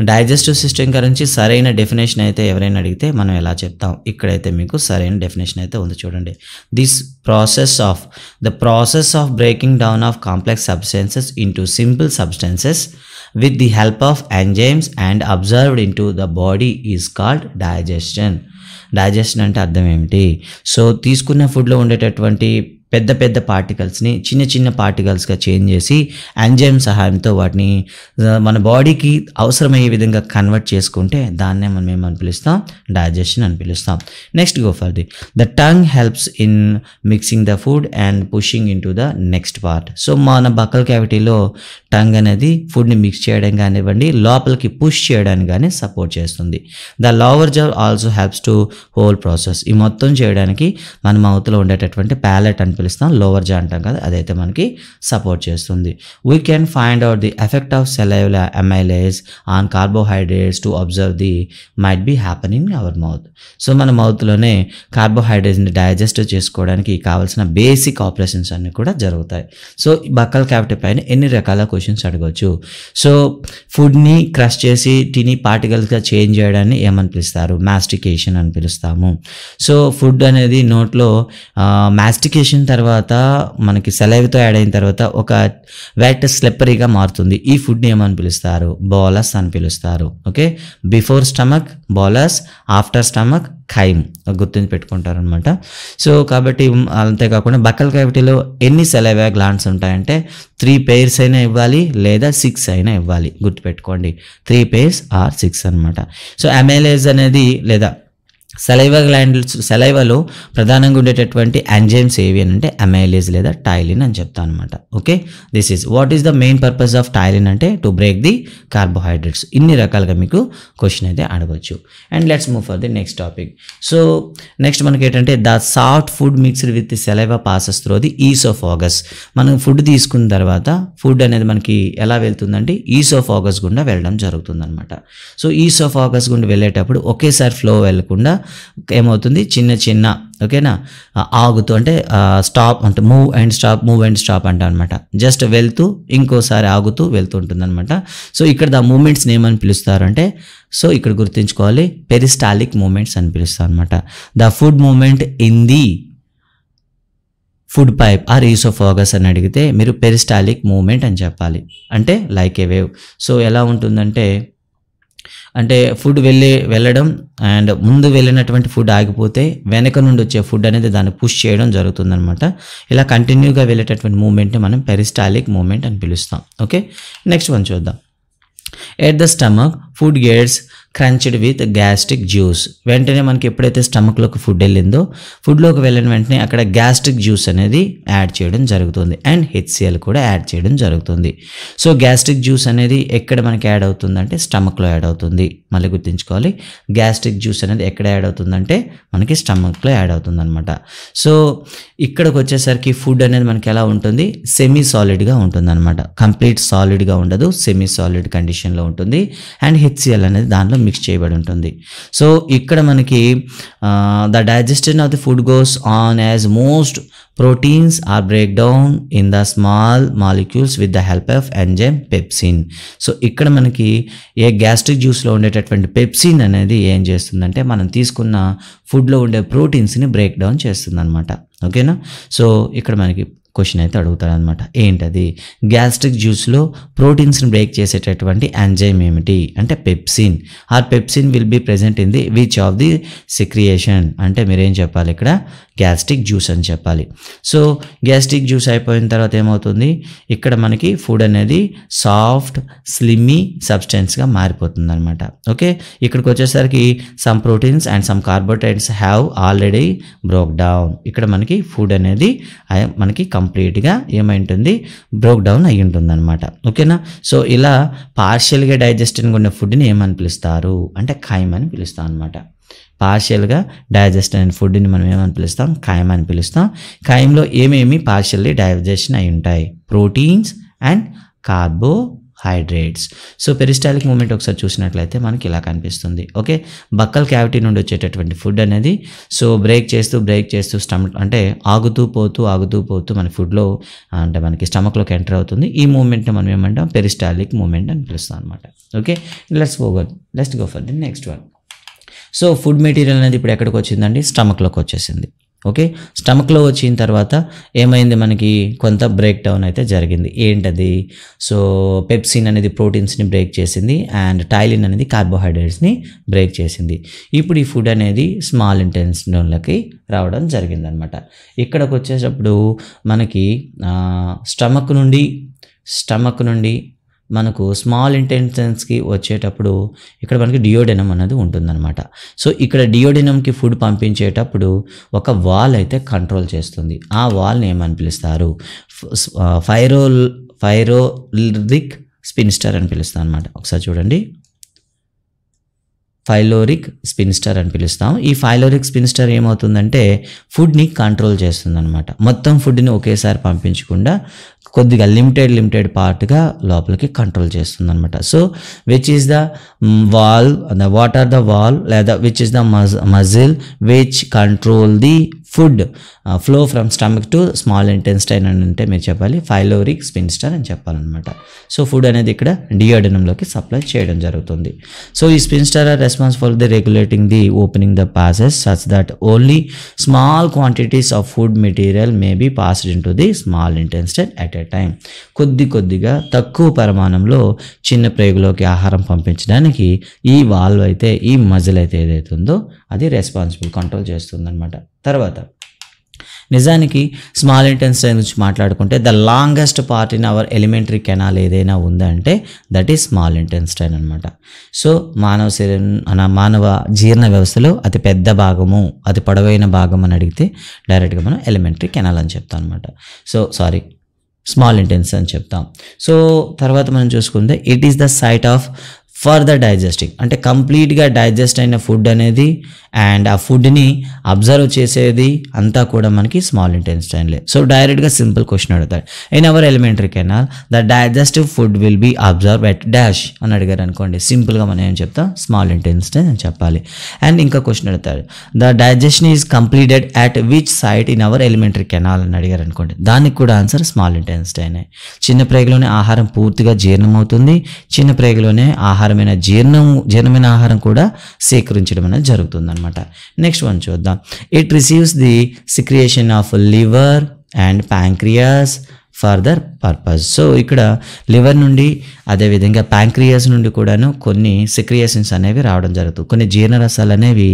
డైజెస్టివ్ సిస్టమ్ గురించి సరైన డెఫినేషన్ అయితే ఎవరైనా అడిగితే మనం ఎలా చెప్తాం ఇక్కడైతే మీకు సరైన డెఫినేషన్ అయితే ఉంది చూడండి this process of the process of breaking down of complex substances into simple substances with the help of enzymes and observed into the body is called digestion digestion అంటే అర్థం ఏమిటి సో తీసుకున్న ఫుడ్లో ఉండేటటువంటి పెద్ద పెద్ద పార్టికల్స్ని చిన్న చిన్న పార్టికల్స్గా చేంజ్ చేసి ఎంజైమ్ సహాయంతో వాటిని మన బాడీకి అవసరమయ్యే విధంగా కన్వర్ట్ చేసుకుంటే దాన్నే మనం ఏమని పిలుస్తాం డైజెషన్ అని పిలుస్తాం next go for the the tongue helps in mixing the food and pushing in the next part so మన బకల్ క్యావిటీలో టంగ్ అనేది ఫుడ్ని మిక్స్ చేయడం కానివ్వండి లోపలికి పుష్ చేయడానికి కానీ సపోర్ట్ చేస్తుంది the lower jaw also helps to whole process ఈ మొత్తం చేయడానికి మన మౌత్లో ఉండేటటువంటి ప్యాలెట్ అంటే అని పిలుస్తాం లోవర్ జా అంటాం కదా అదైతే మనకి సపోర్ట్ చేస్తుంది we can find out the effect of salivary amylase on carbohydrates to observe the might be happening our mouth so మన మౌత్లోనే కార్బోహైడ్రేట్స్ని డైజెస్ట్ చేసుకోవడానికి కావాల్సిన బేసిక్ ఆపరేషన్స్ అన్నీ కూడా జరుగుతాయి సో బక్కల్ క్యావిటీ పైన ఎన్ని రకాల క్వశ్చన్స్ అడగవచ్చు సో ఫుడ్ని క్రష్ చేసి టిని పార్టికల్స్గా చేంజ్ చేయడాన్ని ఏమని పిలుస్తారు మాస్టికేషన్ అని పిలుస్తాము సో ఫుడ్ అనేది నోట్లో మాస్టికేషన్ తర్వాత మనకి సెలవుతో యాడ్ అయిన తర్వాత ఒక వెట్ స్లిప్పరీగా మారుతుంది ఈ ఫుడ్ని ఏమని పిలుస్తారు బోలస్ అని పిలుస్తారు okay before stomach bolus after stomach chyme పెట్టుకుంటారు పెట్టుకుంటారనమాట సో కాబట్టి అంతేకాకుండా బక్కల క్యావిటీలో ఎన్ని సెలవా గ్లాండ్స్ ఉంటాయంటే త్రీ పేర్స్ అయినా ఇవ్వాలి లేదా సిక్స్ అయినా ఇవ్వాలి గుర్తుపెట్టుకోండి త్రీ పేర్స్ ఆర్ సిక్స్ అనమాట సో అమెలేజ్ అనేది లేదా సెలైవ గ్లాండ్స్ సెలైవలో ప్రధానంగా ఉండేటటువంటి ఎంజైమ్స్ ఏవి అని అంటే అమైలేజ్ లేదా టైలిన్ అని చెప్తాను అనమాట okay this is what is the main purpose of ptyalin అంటే టు బ్రేక్ ది కార్బోహైడ్రేట్స్ ఇన్ని రకాలుగా మీకు క్వశ్చన్ అయితే అడగవచ్చు and let's move for the next topic so next మనకి ఏంటంటే the soft food mixed with saliva passes through the oesophagus మనం food తీసుకున్న తర్వాత ఫుడ్ అనేది మనకి ఎలా వెళ్తుందంటే ఈస్ ఆఫ్ ఆగస్ గుండా వెళ్ళడం జరుగుతుంది అనమాట సో ఈస్ ఆఫ్ ఆగస్ గుండా వెళ్ళేటప్పుడు ఒకేసారి ఫ్లో వెళ్ళకుండా ఏమవుతుంది చిన్న చిన్న ఓకేనా ఆగుతూ అంటే స్టాప్ అంటే move and stop move and stop అంట అనమాట జస్ట్ వెళ్తూ ఇంకోసారి ఆగుతూ వెళ్తూ ఉంటుందన్నమాట సో ఇక్కడ ఆ మూమెంట్స్ని ఏమని పిలుస్తారంటే సో ఇక్కడ గుర్తుంచుకోవాలి పెరిస్టాలిక్ మూమెంట్స్ అని పిలుస్తారు అనమాట the food movement in the food pipe or oesophagus అని అడిగితే మీరు పెరిస్టాలిక్ మూమెంట్ అని చెప్పాలి అంటే లైక్ ఏ వేవ్ సో ఎలా ఉంటుందంటే అంటే ఫుడ్ వెళ్ళి వెళ్ళడం అండ్ ముందు వెళ్ళినటువంటి ఫుడ్ ఆగిపోతే వెనక నుండి వచ్చే ఫుడ్ అనేది దాన్ని పుష్ చేయడం జరుగుతుందనమాట ఇలా కంటిన్యూగా వెళ్ళేటటువంటి మూమెంట్ని మనం పెరిస్టాలిక్ మూమెంట్ అని పిలుస్తాం ఓకే నెక్స్ట్ వన్ చూద్దాం at the stomach food gets crunched with gastric juice వెంటనే మనకి ఎప్పుడైతే స్టమక్లోకి ఫుడ్ వెళ్ళిందో ఫుడ్లోకి వెళ్ళిన వెంటనే అక్కడ గ్యాస్ట్రిక్ జ్యూస్ అనేది యాడ్ చేయడం జరుగుతుంది అండ్ హెచ్సిఎల్ కూడా యాడ్ చేయడం జరుగుతుంది సో గ్యాస్ట్రిక్ జ్యూస్ అనేది ఎక్కడ మనకి యాడ్ అవుతుందంటే స్టమక్లో యాడ్ అవుతుంది మళ్ళీ గుర్తుంచుకోవాలి గ్యాస్ట్రిక్ జ్యూస్ అనేది ఎక్కడ యాడ్ అవుతుందంటే మనకి స్టమక్లో యాడ్ అవుతుంది అనమాట సో ఇక్కడికి వచ్చేసరికి ఫుడ్ అనేది మనకి ఎలా ఉంటుంది సెమీ సాలిడ్గా ఉంటుంది అనమాట కంప్లీట్ సాలిడ్గా ఉండదు సెమీ సాలిడ్ కండిషన్లో ఉంటుంది అండ్ హెచ్సిఎల్ అనేది దానిలో మిక్స్ చేయబడి ఉంటుంది సో ఇక్కడ మనకి the digestion of the food goes on as most proteins are break down in the small molecules with the help of enzyme pepsin so ఇక్కడ మనకి ఏ గ్యాస్ట్రిక్ జ్యూస్లో ఉండేటటువంటి పెప్సిన్ అనేది ఏం చేస్తుందంటే మనం తీసుకున్న ఫుడ్లో ఉండే ప్రోటీన్స్ని బ్రేక్ డౌన్ చేస్తుందన్నమాట ఓకేనా సో ఇక్కడ మనకి క్వశ్చన్ అయితే అడుగుతారనమాట ఏంటది గ్యాస్ట్రిక్ జ్యూస్లో ప్రోటీన్స్ని బ్రేక్ చేసేటటువంటి ఎంజైమ్ ఏమిటి అంటే pepsin or pepsin will be present in the which of the secretion అంటే మీరేం చెప్పాలి ఇక్కడ గ్యాస్ట్రిక్ జ్యూస్ అని చెప్పాలి సో గ్యాస్ట్రిక్ జ్యూస్ అయిపోయిన తర్వాత ఏమవుతుంది ఇక్కడ మనకి ఫుడ్ అనేది సాఫ్ట్ స్లిమ్మీ సబ్స్టెన్స్గా మారిపోతుంది అనమాట ఓకే ఇక్కడికి వచ్చేసరికి some proteins and some carbohydrates have already broke down ఇక్కడ మనకి ఫుడ్ అనేది మనకి కంప్లీట్ కంప్లీట్గా ఏమైంటుంది బ్రోక్ డౌన్ అయ్యి ఉంటుంది అనమాట ఓకేనా సో ఇలా పార్షియల్గా డైజెస్టింగ్ ఉన్న ఫుడ్ని ఏమని పిలుస్తారు అంటే ఖాయం అని పిలుస్తాం అనమాట పార్షియల్గా డైజెస్ట్ అయిన ఫుడ్ని మనం ఏమని పిలుస్తాం ఖాయం అని పిలుస్తాం ఖాయంలో ఏమేమి పార్షియల్లీ డైజెషన్ అయి ఉంటాయి proteins and carbohydrates so peristaltic movement ఒకసారి చూసినట్లయితే మనకి ఇలా కనిపిస్తుంది ఓకే బక్కల్ క్యావిటీ నుండి వచ్చేటటువంటి ఫుడ్ అనేది సో బ్రేక్ చేస్తూ బ్రేక్ చేస్తూ స్టమక్ అంటే ఆగుతూ పోతూ ఆగుతూ పోతూ మన ఫుడ్లో అంటే మనకి స్టమక్లోకి ఎంటర్ అవుతుంది ఈ మూమెంట్ని మనం ఏమంటాం పెరిస్టాలిక్ మూమెంట్ అని పిలుస్తాం అనమాట okay let's go let's go for the next one so food material అనేది ఇప్పుడు ఎక్కడికి వచ్చిందండి స్టమక్లోకి వచ్చేసింది ఓకే స్టమక్లో వచ్చిన తర్వాత ఏమైంది మనకి కొంత బ్రేక్ డౌన్ అయితే జరిగింది ఏంటది సో పెప్సిన్ అనేది ప్రోటీన్స్ని బ్రేక్ చేసింది అండ్ టైలిన్ అనేది కార్బోహైడ్రేట్స్ని బ్రేక్ చేసింది ఇప్పుడు ఈ ఫుడ్ అనేది స్మాల్ ఇంటెన్స్లోకి రావడం జరిగిందనమాట ఇక్కడికి వచ్చేటప్పుడు మనకి స్టమక్ నుండి స్టమక్ నుండి మనకు స్మాల్ ఇంటెన్సెన్స్కి వచ్చేటప్పుడు ఇక్కడ మనకి డియోడెనమ్ అనేది ఉంటుందన్నమాట సో ఇక్కడ డియోడెనమ్కి ఫుడ్ పంపించేటప్పుడు ఒక వాల్ అయితే కంట్రోల్ చేస్తుంది ఆ వాల్ని ఏమని పిలుస్తారు ఫైరో ఫైరోరిక్ స్పిన్స్టర్ అని పిలుస్తాం అనమాట ఒకసారి చూడండి ఫైలోరిక్ స్పిన్స్టర్ అని పిలుస్తాం ఈ ఫైలోరిక్ స్పిన్స్టర్ ఏమవుతుందంటే ఫుడ్ని కంట్రోల్ చేస్తుందనమాట మొత్తం ఫుడ్ని ఒకేసారి పంపించకుండా కొద్దిగా లిమిటెడ్ లిమిటెడ్ పార్ట్గా లోపలికి కంట్రోల్ చేస్తుంది అనమాట so which is the wall what are the wall లేదా which is the mus muscle which control the food flow from stomach to small intestine అని అంటే మీరు చెప్పాలి ఫైలోరిక్ స్పిన్స్టర్ అని చెప్పాలన్నమాట సో ఫుడ్ అనేది ఇక్కడ డియోడనంలోకి సప్లై చేయడం జరుగుతుంది సో ఈ sphincter are response for the regulating the opening the passes such that only small quantities of food material may be passed into the small intestine at a time కొద్ది కొద్దిగా తక్కువ పరిమాణంలో చిన్న ప్రేగులోకి ఆహారం పంపించడానికి ఈ వాల్వ్ అయితే ఈ మజిల్ అయితే ఏదైతుందో అది రెస్పాన్సిబుల్ కంట్రోల్ చేస్తుందన్నమాట తర్వాత నిజానికి స్మాల్ ఇంటెన్సైల్ నుంచి మాట్లాడుకుంటే the longest part in our elementary canal ఏదైనా ఉందంటే దట్ ఈస్ స్మాల్ ఇంటెన్స్టైన్ అనమాట సో మానవ శరీరం మానవ జీర్ణ వ్యవస్థలో అతి పెద్ద భాగము అతి పొడవైన భాగం అని అడిగితే డైరెక్ట్గా మనం ఎలిమెంటరీ కెనాల్ అని చెప్తాం అనమాట సో సారీ స్మాల్ ఇంటెన్స్ అని చెప్తాం సో తర్వాత మనం చూసుకుంటే it is the site of further digesting అంటే కంప్లీట్గా డైజెస్ట్ అయిన ఫుడ్ అనేది అండ్ ఆ ఫుడ్ని అబ్జర్వ్ చేసేది అంతా కూడా మనకి స్మాల్ ఇంటెన్స్టైన్లే సో డైరెక్ట్గా సింపుల్ క్వశ్చన్ అడుగుతాడు in our elementary canal the digestive food will be absorb at dash అని అడిగారు అనుకోండి సింపుల్గా మనం ఏం చెప్తాం స్మాల్ ఇంటెన్స్టైన్ అని చెప్పాలి అండ్ ఇంకా క్వశ్చన్ అడుగుతాడు the digestion is completed at which site in our elementary canal అని అడిగారు అనుకోండి దానికి కూడా ఆన్సర్ స్మాల్ ఇంటెన్స్టైనే చిన్న ప్రేగలోనే ఆహారం పూర్తిగా జీర్ణమవుతుంది చిన్న ప్రేగలోనే ఆహారం ఆహారమైన జీర్ణం జీర్ణమైన ఆహారం కూడా సేకరించడం అనేది అనమాట నెక్స్ట్ వన్ చూద్దాం it receives the secretion of liver and pancreas further purpose so ఇక్కడ లివర్ నుండి అదేవిధంగా ప్యాంక్రియాస్ నుండి కూడాను కొన్ని సిక్రియేషన్స్ అనేవి రావడం జరుగుతుంది కొన్ని జీర్ణరసాలు అనేవి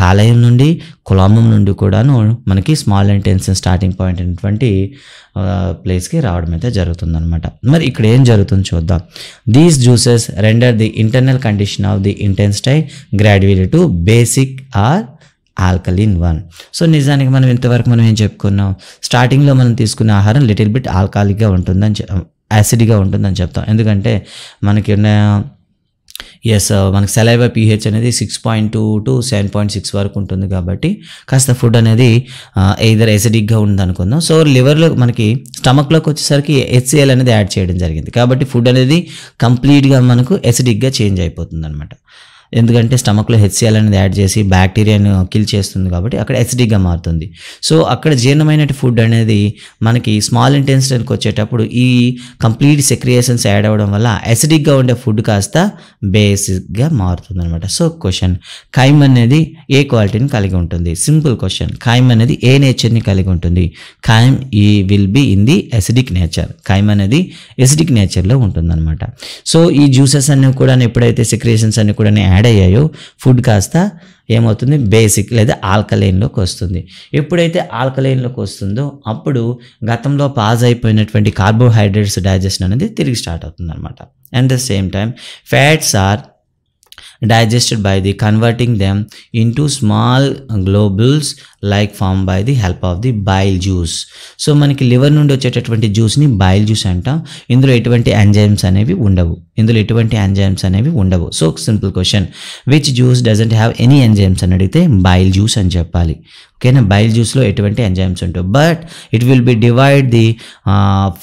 కాలేయం నుండి కులామం నుండి కూడాను మనకి స్మాల్ ఇంటెన్షన్ స్టార్టింగ్ పాయింట్ అయినటువంటి ప్లేస్కి రావడం అయితే జరుగుతుందనమాట మరి ఇక్కడ ఏం జరుగుతుంది చూద్దాం these juices render the internal condition of the intestine graduate to basic or alkaline one so నిజానికి మనం ఇంతవరకు మనం ఏం చెప్పుకున్నాం స్టార్టింగ్లో మనం తీసుకున్న ఆహారం లిటిల్ బిట్ ఆల్కాలిక్గా ఉంటుందని యాసిడ్గా ఉంటుందని చెప్తాం ఎందుకంటే uh, మనకి ఉన్న ఎస్ మనకి సెలైవ పీహెచ్ అనేది six point two to seven point six వరకు ఉంటుంది కాబట్టి కాస్త ఫుడ్ అనేది ఎయిదర్ uh, ఎసిడిక్గా ఉందనుకుందాం సో లివర్లో మనకి స్టమక్లోకి వచ్చేసరికి హెచ్సిఎల్ అనేది యాడ్ చేయడం జరిగింది కాబట్టి ఫుడ్ అనేది కంప్లీట్గా మనకు ఎసిడిక్గా చేంజ్ అయిపోతుంది అనమాట ఎందుకంటే స్టమక్లో హెచ్సిఎల్ అనేది యాడ్ చేసి బ్యాక్టీరియాను కిల్ చేస్తుంది కాబట్టి అక్కడ ఎసిడిక్గా మారుతుంది సో అక్కడ జీర్ణమైన ఫుడ్ అనేది మనకి స్మాల్ ఇంటెన్సిటీకి వచ్చేటప్పుడు ఈ కంప్లీట్ సెక్రియేషన్స్ యాడ్ అవ్వడం వల్ల అసిడిక్గా ఉండే ఫుడ్ కాస్త బేసిక్గా మారుతుంది అనమాట సో క్వశ్చన్ ఖైమ్ అనేది ఏ క్వాలిటీని కలిగి ఉంటుంది సింపుల్ క్వశ్చన్ ఖైమ్ అనేది ఏ నేచర్ని కలిగి ఉంటుంది ఖైమ్ ఈ will be in the acidic nature chyme అనేది ఎసిడిక్ నేచర్లో ఉంటుందన్నమాట సో ఈ జ్యూసెస్ అన్నీ కూడా ఎప్పుడైతే సెక్రియేషన్స్ అన్నీ కూడా యాడ్ అయ్యాయో ఫుడ్ కాస్త ఏమవుతుంది బేసిక్ లేదా ఆల్కలైన్లోకి వస్తుంది ఎప్పుడైతే ఆల్కలైన్లోకి వస్తుందో అప్పుడు గతంలో పాజ్ అయిపోయినటువంటి కార్బోహైడ్రేట్స్ డైజెషన్ అనేది తిరిగి స్టార్ట్ అవుతుంది అనమాట at the same time fats are digested by the converting them into small globules like form by the help of the bile juice so మనకి లివర్ నుండి వచ్చేటటువంటి జ్యూస్ని బైల్ జ్యూస్ అంటాం ఇందులో ఎటువంటి ఎంజైమ్స్ అనేవి ఉండవు ఇందులో ఎటువంటి ఎంజైమ్స్ అనేవి ఉండవు so simple question which juice doesn't have any enzymes అని అడిగితే బైల్ జ్యూస్ అని చెప్పాలి ఓకేనా బైల్ జ్యూస్లో ఎటువంటి ఎంజైమ్స్ ఉంటాయి but it will be divide the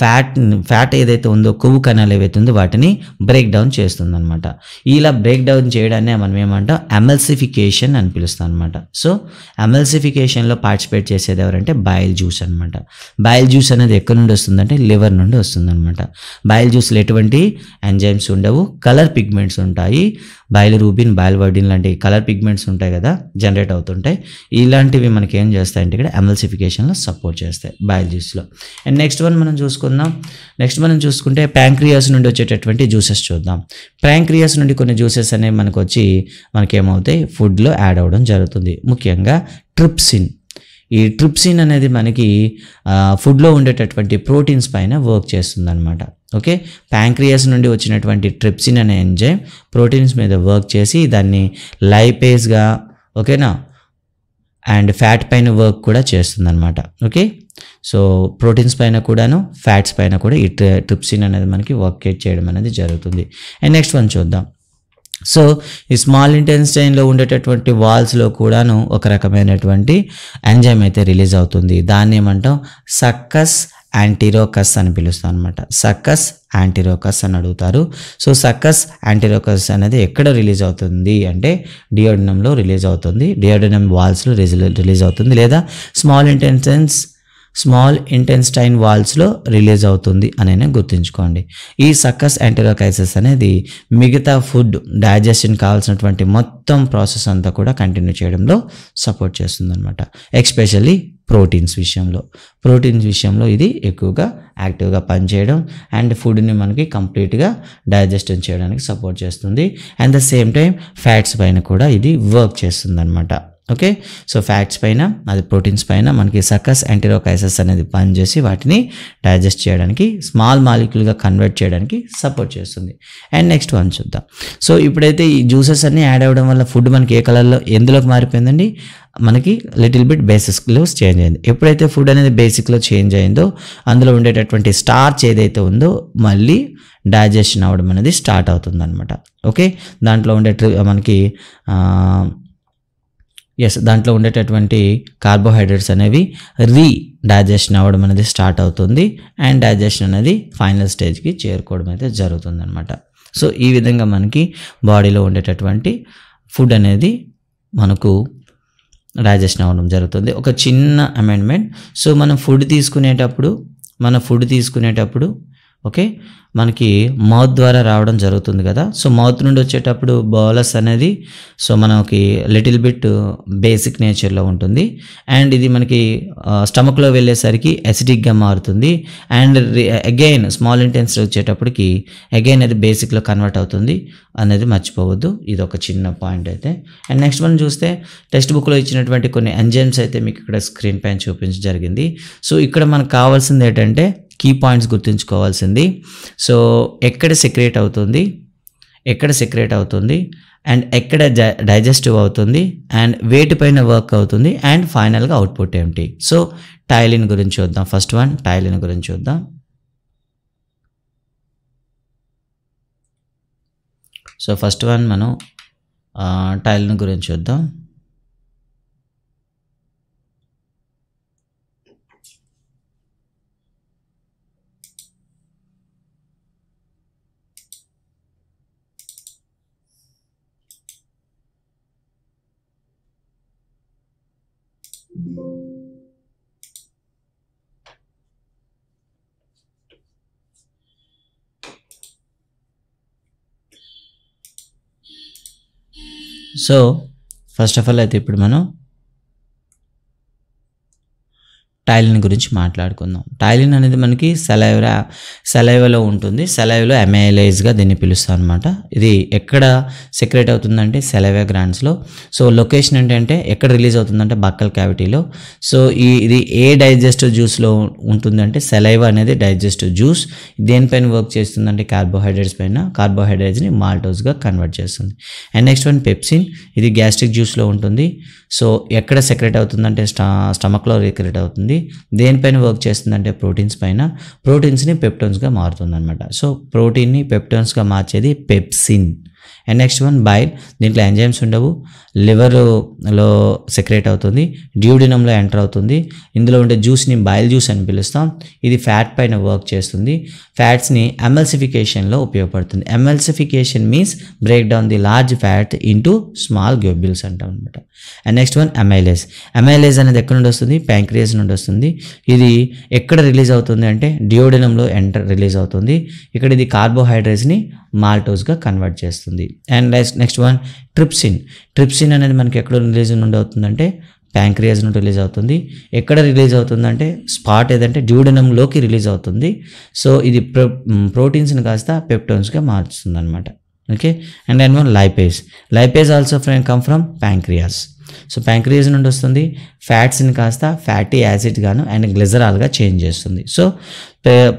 fat fat ఏదైతే ఉందో కొవ్వు కణాలు ఏవైతే ఉందో వాటిని బ్రేక్ డౌన్ చేస్తుంది అనమాట ఇలా బ్రేక్ డౌన్ చేయడాన్ని మనం ఏమంటాం ఎమల్సిఫికేషన్ అని పిలుస్తాం అనమాట సో ఎమల్సిఫికేషన్లో పార్టిసిపేట్ చేసేది ఎవరంటే బయల్ జ్యూస్ అనమాట బయల్ జ్యూస్ అనేది ఎక్కడి నుండి వస్తుందంటే లివర్ నుండి అనమాట బయల్ జ్యూస్లో ఎటువంటి ఎంజైమ్స్ ఉండవు కలర్ పిగ్మెంట్స్ ఉంటాయి బయలు రూబిన్ వర్డిన్ లాంటి కలర్ పిగ్మెంట్స్ ఉంటాయి కదా జనరేట్ అవుతుంటాయి ఇలాంటివి మనకి ఏం చేస్తాయంటే ఇక్కడ ఎమల్సిఫికేషన్లో సపోర్ట్ చేస్తాయి జ్యూస్లో అండ్ నెక్స్ట్ వన్ మనం చూసుకుందాం నెక్స్ట్ మనం చూసుకుంటే ప్యాంక్రియాస్ నుండి వచ్చేటటువంటి జ్యూసెస్ చూద్దాం ప్యాంక్రియాస్ నుండి కొన్ని జ్యూసెస్ అనేవి మనకు వచ్చి మనకేమవుతాయి ఫుడ్లో యాడ్ అవ్వడం జరుగుతుంది ముఖ్యంగా ట్రిప్సిన్ ఈ ట్రిప్సిన్ అనేది మనకి ఫుడ్లో ఉండేటటువంటి ప్రోటీన్స్ పైన వర్క్ చేస్తుందన్నమాట ఓకే ప్యాంక్రియాస్ నుండి వచ్చినటువంటి ట్రిప్సిన్ అనే ఎంజైమ్ ప్రోటీన్స్ మీద వర్క్ చేసి దాన్ని లైపేస్గా ఓకేనా అండ్ ఫ్యాట్ పైన వర్క్ కూడా చేస్తుందన్నమాట ఓకే సో ప్రోటీన్స్ పైన కూడాను ఫ్యాట్స్ పైన కూడా ఈ ట్రిప్సిన్ అనేది మనకి వర్క్ చేయడం అనేది జరుగుతుంది అండ్ నెక్స్ట్ వన్ చూద్దాం సో ఈ స్మాల్ ఇంటెన్స్టైన్లో ఉండేటటువంటి వాల్స్లో కూడాను ఒక రకమైనటువంటి ఎంజైమ్ అయితే రిలీజ్ అవుతుంది దాన్ని ఏమంటాం సక్కస్ యాంటీరోకస్ అని పిలుస్తాం అనమాట సక్కస్ యాంటీరోకస్ అని అడుగుతారు సో సక్కస్ యాంటీరోకస్ అనేది ఎక్కడ రిలీజ్ అవుతుంది అంటే డియోడనంలో రిలీజ్ అవుతుంది డియోడనం వాల్స్లో రిలీజ్ అవుతుంది లేదా స్మాల్ ఇంటెన్సెన్స్ స్మాల్ ఇంటెన్స్టైన్ వాల్స్లో రిలీజ్ అవుతుంది అనేది గుర్తుంచుకోండి ఈ సక్కస్ యాంటీరోకైసిస్ అనేది మిగతా ఫుడ్ డైజెషన్ కావాల్సినటువంటి మొత్తం ప్రాసెస్ అంతా కూడా కంటిన్యూ చేయడంలో సపోర్ట్ చేస్తుంది అనమాట ఎక్స్పెషల్లీ ప్రోటీన్స్ విషయంలో ప్రోటీన్స్ విషయంలో ఇది ఎక్కువగా యాక్టివ్గా పనిచేయడం అండ్ ఫుడ్ని మనకి కంప్లీట్గా డైజెషన్ చేయడానికి సపోర్ట్ చేస్తుంది and the same time fats పైన కూడా ఇది వర్క్ చేస్తుంది అనమాట ఓకే సో ఫ్యాట్స్ పైన అది ప్రోటీన్స్ పైన మనకి సకస్ యాంటీరోకైసస్ అనేది పనిచేసి వాటిని డైజెస్ట్ చేయడానికి స్మాల్ మాలిక్యూల్గా కన్వర్ట్ చేయడానికి సపోర్ట్ చేస్తుంది అండ్ నెక్స్ట్ వన్ చూద్దాం సో ఇప్పుడైతే ఈ జ్యూసెస్ అన్నీ యాడ్ అవ్వడం వల్ల ఫుడ్ మనకి ఏ కలర్లో ఎందులోకి మారిపోయిందండి మనకి లిటిల్ బిట్ బేసిక్లో చేంజ్ అయింది ఎప్పుడైతే ఫుడ్ అనేది బేసిక్లో చేంజ్ అయిందో అందులో ఉండేటటువంటి స్టార్చ్ ఏదైతే ఉందో మళ్ళీ డైజెషన్ అవ్వడం అనేది స్టార్ట్ అవుతుంది ఓకే దాంట్లో ఉండే మనకి ఎస్ దాంట్లో ఉండేటటువంటి కార్బోహైడ్రేట్స్ అనేవి రీ డైజెషన్ అవ్వడం అనేది స్టార్ట్ అవుతుంది అండ్ డైజెషన్ అనేది ఫైనల్ స్టేజ్కి చేరుకోవడం అయితే జరుగుతుందన్నమాట సో ఈ విధంగా మనకి బాడీలో ఉండేటటువంటి ఫుడ్ అనేది మనకు డైజెషన్ అవ్వడం జరుగుతుంది ఒక చిన్న అమెండ్మెంట్ సో మనం ఫుడ్ తీసుకునేటప్పుడు మన ఫుడ్ తీసుకునేటప్పుడు ఓకే మనకి మౌత్ ద్వారా రావడం జరుగుతుంది కదా సో మౌత్ నుండి వచ్చేటప్పుడు బౌలస్ అనేది సో మనకి లిటిల్ బిట్ బేసిక్ నేచర్లో ఉంటుంది అండ్ ఇది మనకి స్టమక్లో వెళ్ళేసరికి అసిడిక్గా మారుతుంది అండ్ అగైన్ స్మాల్ ఇంటెన్స్ వచ్చేటప్పటికి అగైన్ అది బేసిక్లో కన్వర్ట్ అవుతుంది అనేది మర్చిపోవద్దు ఇది ఒక చిన్న పాయింట్ అయితే అండ్ నెక్స్ట్ మనం చూస్తే టెక్స్ట్ బుక్లో ఇచ్చినటువంటి కొన్ని ఎంజైమ్స్ అయితే మీకు ఇక్కడ స్క్రీన్ పైన చూపించడం జరిగింది సో ఇక్కడ మనకు కావాల్సింది ఏంటంటే కీ పాయింట్స్ గుర్తుంచుకోవాల్సింది సో ఎక్కడ సెక్రేట్ అవుతుంది ఎక్కడ సెక్రేట్ అవుతుంది అండ్ ఎక్కడ డైజెస్టివ్ అవుతుంది అండ్ వెయిట్ పైన వర్క్ అవుతుంది అండ్ ఫైనల్గా అవుట్పుట్ ఏమిటి సో టైలిన్ గురించి చూద్దాం ఫస్ట్ వన్ టైలిన్ గురించి చూద్దాం సో ఫస్ట్ వన్ మనం టైలిన్ uh, గురించి చూద్దాం సో ఫస్ట్ ఆఫ్ ఆల్ అయితే ఇప్పుడు మనం టైలిన్ గురించి మాట్లాడుకుందాం టైలిన్ అనేది మనకి సెలైవరా సెలైవలో ఉంటుంది సెలైవలో ఎమ్ఐలైజ్గా దీన్ని పిలుస్తాం అనమాట ఇది ఎక్కడ సెక్రెట్ అవుతుందంటే సెలైవా గ్రాండ్స్లో సో లొకేషన్ ఏంటంటే ఎక్కడ రిలీజ్ అవుతుందంటే బక్కల్ క్యావిటీలో సో ఈ ఇది ఏ డైజెస్టివ్ జ్యూస్లో ఉంటుందంటే సెలైవ అనేది డైజెస్టివ్ జ్యూస్ దేనిపైన వర్క్ చేస్తుందంటే కార్బోహైడ్రేట్స్ పైన కార్బోహైడ్రేట్స్ని మాల్టోస్గా కన్వర్ట్ చేస్తుంది అండ్ నెక్స్ట్ వన్ పెప్సిన్ ఇది గ్యాస్ట్రిక్ జ్యూస్లో ఉంటుంది సో ఎక్కడ సెక్రెట్ అవుతుందంటే స్టమక్లో రిక్రెట్ అవుతుంది అనేది దేనిపైన వర్క్ చేస్తుందంటే ప్రోటీన్స్ పైన ప్రోటీన్స్ని పెప్టోన్స్గా మారుతుందన్నమాట సో ప్రోటీన్ని పెప్టోన్స్గా మార్చేది pepsin and next one bile దీంట్లో ఎంజైమ్స్ ఉండవు లివర్లో సెక్రేట్ అవుతుంది డ్యూడినంలో ఎంటర్ అవుతుంది ఇందులో ఉండే జ్యూస్ని బైల్ జ్యూస్ అని పిలుస్తాం ఇది ఫ్యాట్ పైన వర్క్ చేస్తుంది ఫ్యాట్స్ని ఎమల్సిఫికేషన్లో ఉపయోగపడుతుంది emulsification means break down the large fat into small globules అంటాం అనమాట and next one amylase amylase అనేది ఎక్కడ నుండి వస్తుంది ప్యాంక్రియాస్ నుండి వస్తుంది ఇది ఎక్కడ రిలీజ్ అవుతుంది అంటే డియోడినంలో ఎంటర్ రిలీజ్ అవుతుంది ఇక్కడ ఇది కార్బోహైడ్రేట్స్ని మాల్టోస్గా కన్వర్ట్ చేస్తుంది and next one trypsin trypsin అనేది మనకి ఎక్కడ రిలీజ్ నుండి అవుతుందంటే ప్యాంక్రియాస్ నుండి రిలీజ్ అవుతుంది ఎక్కడ రిలీజ్ అవుతుందంటే స్పాట్ ఏదంటే డ్యూడనంలోకి రిలీజ్ అవుతుంది సో ఇది ప్రో ప్రోటీన్స్ని కాస్త పెప్టోన్స్గా మార్చుతుంది అనమాట okay and and one lipase lipase also from come from pancreas so pancreas నుండి వస్తుంది ఫ్యాట్స్ని కాస్త ఫ్యాటీ యాసిడ్ గాను అండ్ గ్లిజరాల్గా చేంజ్ చేస్తుంది సో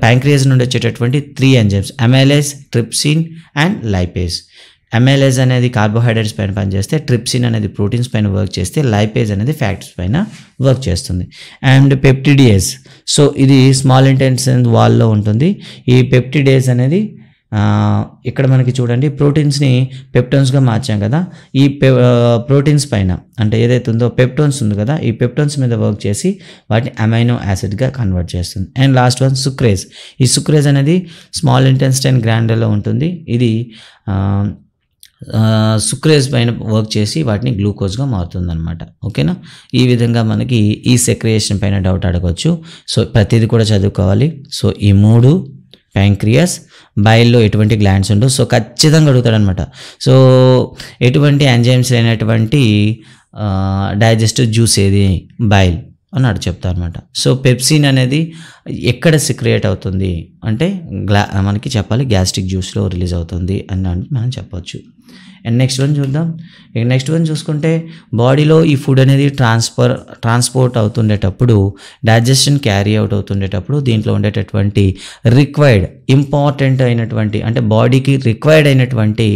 ప్యాంక్రియాజ్ నుండి వచ్చేటటువంటి three enzymes amylase trypsin and lipase amylase అనేది కార్బోహైడ్రేట్స్ పైన పనిచేస్తే ట్రిప్సిన్ అనేది ప్రోటీన్స్ పైన వర్క్ చేస్తే లైపేజ్ అనేది ఫ్యాక్టర్స్ పైన వర్క్ చేస్తుంది అండ్ పెప్టిడియేస్ సో ఇది స్మాల్ ఇంటెన్స్ వాల్లో ఉంటుంది ఈ పెప్టిడేజ్ అనేది ఇక్కడ మనకి చూడండి ప్రోటీన్స్ని పెప్టోన్స్గా మార్చాం కదా ఈ పె ప్రోటీన్స్ పైన అంటే ఏదైతే ఉందో పెప్టోన్స్ ఉంది కదా ఈ పెప్టోన్స్ మీద వర్క్ చేసి వాటిని అమైనో యాసిడ్గా కన్వర్ట్ చేస్తుంది అండ్ లాస్ట్ వన్ సుక్రేజ్ ఈ సుక్రేజ్ అనేది స్మాల్ ఇంటెన్స్టైన్ గ్రాండ్లో ఉంటుంది ఇది సుక్రేజ్ పైన వర్క్ చేసి వాటిని గ్లూకోజ్గా మారుతుందనమాట ఓకేనా ఈ విధంగా మనకి ఈ సెక్రియేషన్ పైన డౌట్ అడగవచ్చు సో ప్రతిదీ కూడా చదువుకోవాలి సో ఈ మూడు ప్యాంక్రియస్ బయల్లో ఎటువంటి గ్లాండ్స్ ఉండవు సో ఖచ్చితంగా అడుగుతాడనమాట సో ఎటువంటి ఎంజైమ్స్ లేనటువంటి డైజెస్టివ్ జ్యూస్ ఏది బైల్ అని చెప్తా చెప్తారనమాట సో పెప్సిన్ అనేది ఎక్కడ సిక్రియేట్ అవుతుంది అంటే గ్లా మనకి చెప్పాలి గ్యాస్ట్రిక్ జ్యూస్లో రిలీజ్ అవుతుంది అని మనం చెప్పవచ్చు అండ్ నెక్స్ట్ వన్ చూద్దాం నెక్స్ట్ వన్ చూసుకుంటే బాడీలో ఈ ఫుడ్ అనేది ట్రాన్స్ఫర్ ట్రాన్స్పోర్ట్ అవుతుండేటప్పుడు డైజెషన్ క్యారీ అవుట్ అవుతుండేటప్పుడు దీంట్లో ఉండేటటువంటి రిక్వైర్డ్ ఇంపార్టెంట్ అయినటువంటి అంటే బాడీకి రిక్వైర్డ్ అయినటువంటి